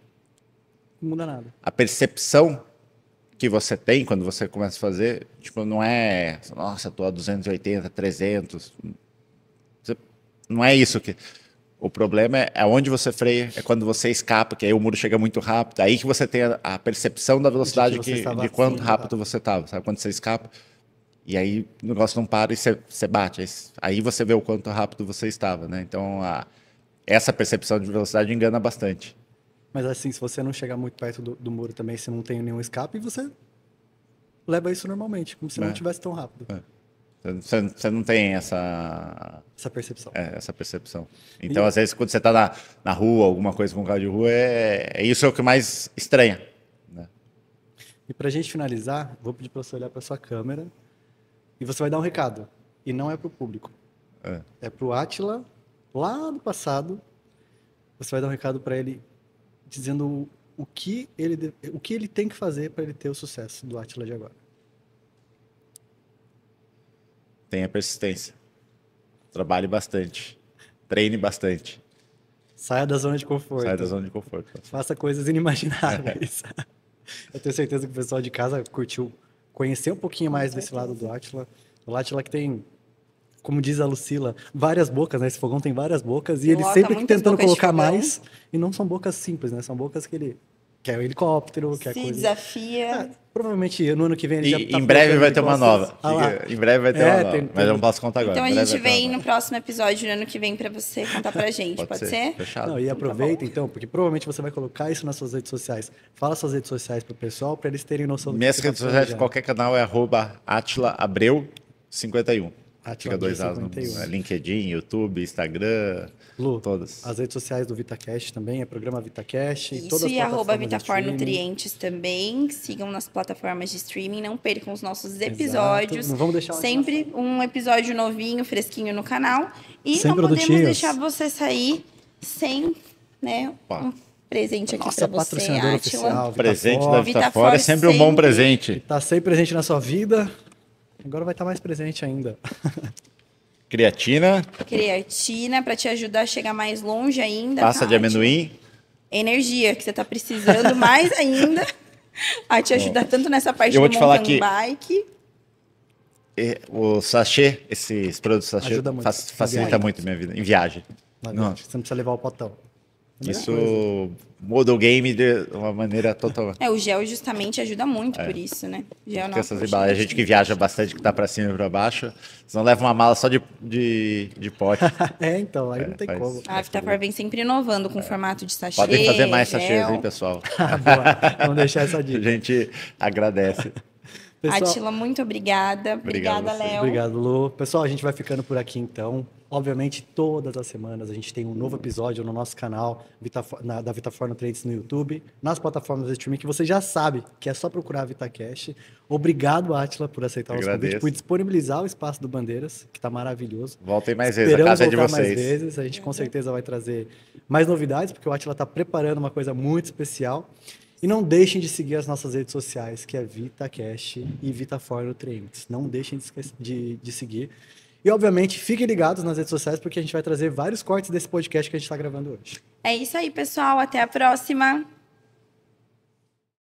Não muda nada. A percepção que você tem quando você começa a fazer, tipo, não é, nossa, tô a 280, 300. Não é isso que o problema é, é, onde você freia, é quando você escapa, que aí o muro chega muito rápido. Aí que você tem a, a percepção da velocidade de, que, de quanto assim, rápido tá. você estava, sabe? Quando você escapa. E aí o negócio não para e você bate. Aí, aí você vê o quanto rápido você estava, né? Então, a, essa percepção de velocidade engana bastante. Mas assim, se você não chegar muito perto do, do muro também, você não tem nenhum escape, você leva isso normalmente, como se é. não tivesse tão rápido. É. Você, não tem essa. Essa percepção. É, essa percepção. Então, e... às vezes, quando você está na, na rua, alguma coisa com um carro de rua, é, é isso é o que mais estranha. Né? E para a gente finalizar, vou pedir para você olhar para sua câmera e você vai dar um recado. E não é para o público. É, é para o Átila, lá do passado. Você vai dar um recado para ele dizendo o que ele, o que ele tem que fazer para ele ter o sucesso do Átila de agora. tenha persistência. Trabalhe bastante. Treine bastante. Saia da zona de conforto. Saia da zona de conforto. Faça coisas inimagináveis. É. [LAUGHS] Eu tenho certeza que o pessoal de casa curtiu conhecer um pouquinho mais desse lado do Átila. O Átila que tem, como diz a Lucila, várias bocas, né? Esse fogão tem várias bocas e ele sempre tentando colocar mais. E não são bocas simples, né? São bocas que ele quer o um helicóptero, quer Se coisa. desafia. Ah, provavelmente no ano que vem ele e, já tá Em breve vai ter uma nova. Ah em breve vai ter é, uma nova. Tem, mas eu não posso contar agora. Então a gente vem no próximo episódio no ano que vem para você contar pra [LAUGHS] gente, pode, pode ser? ser? Fechado. Não, e então tá aproveita tá então, porque provavelmente você vai colocar isso nas suas redes sociais. Fala suas redes sociais pro pessoal para eles terem noção do Minhas que redes tá sociais, qualquer canal é atilaabreu atlaAbreu51. Atila Fica dois anos. LinkedIn, YouTube, Instagram. Lu, todas. As redes sociais do Vitacast também, é programa Vitacast Isso, e, todas e arroba Vitafor Nutrientes também. Sigam nas plataformas de streaming, não percam os nossos episódios. Exato. Não vamos deixar Sempre um episódio novinho, fresquinho no canal. E Sempre não podemos deixar você sair sem né, um presente aqui para você, Oficial, Vitafor. presente da Vitafor é sempre, sempre um bom presente. Está sempre presente na sua vida, agora vai estar mais presente ainda. [LAUGHS] Creatina. Creatina para te ajudar a chegar mais longe ainda. Tá Passa de amendoim. Energia que você está precisando mais [LAUGHS] ainda a te ajudar Bom, tanto nessa parte eu vou te falar que bike. É, o sachê, esses produtos sachê, muito, facilita muito a minha vida em viagem. Não. Você não precisa levar o potão. É isso muda o game de uma maneira total. É, o gel justamente ajuda muito é. por isso, né? Gel não, é essas embalagens, a gente que viaja bastante, que tá para cima e para baixo, você não leva uma mala só de, de, de pote. [LAUGHS] é, então, aí é, não tem faz, como. A Vitapar vem sempre inovando com o formato de sachê. Podem fazer mais gel. sachês, hein, pessoal? [LAUGHS] Ah, boa, vamos deixar essa [LAUGHS] dica. A gente agradece. Pessoal, Atila, muito obrigada. Obrigado obrigada, Léo. Obrigado, Lu. Pessoal, a gente vai ficando por aqui então. Obviamente, todas as semanas a gente tem um novo episódio no nosso canal na, da Vitaforno Trades no YouTube, nas plataformas de streaming que você já sabe que é só procurar a VitaCash. Obrigado, Atila, por aceitar o nosso convite, por disponibilizar o espaço do Bandeiras, que está maravilhoso. Voltem mais vezes, Esperamos a casa voltar é de vocês. mais vezes. A gente com certeza vai trazer mais novidades, porque o Atila está preparando uma coisa muito especial. E não deixem de seguir as nossas redes sociais, que é VitaCash e VitaForno Trades. Não deixem de, de, de seguir. E, obviamente, fiquem ligados nas redes sociais, porque a gente vai trazer vários cortes desse podcast que a gente está gravando hoje. É isso aí, pessoal. Até a próxima.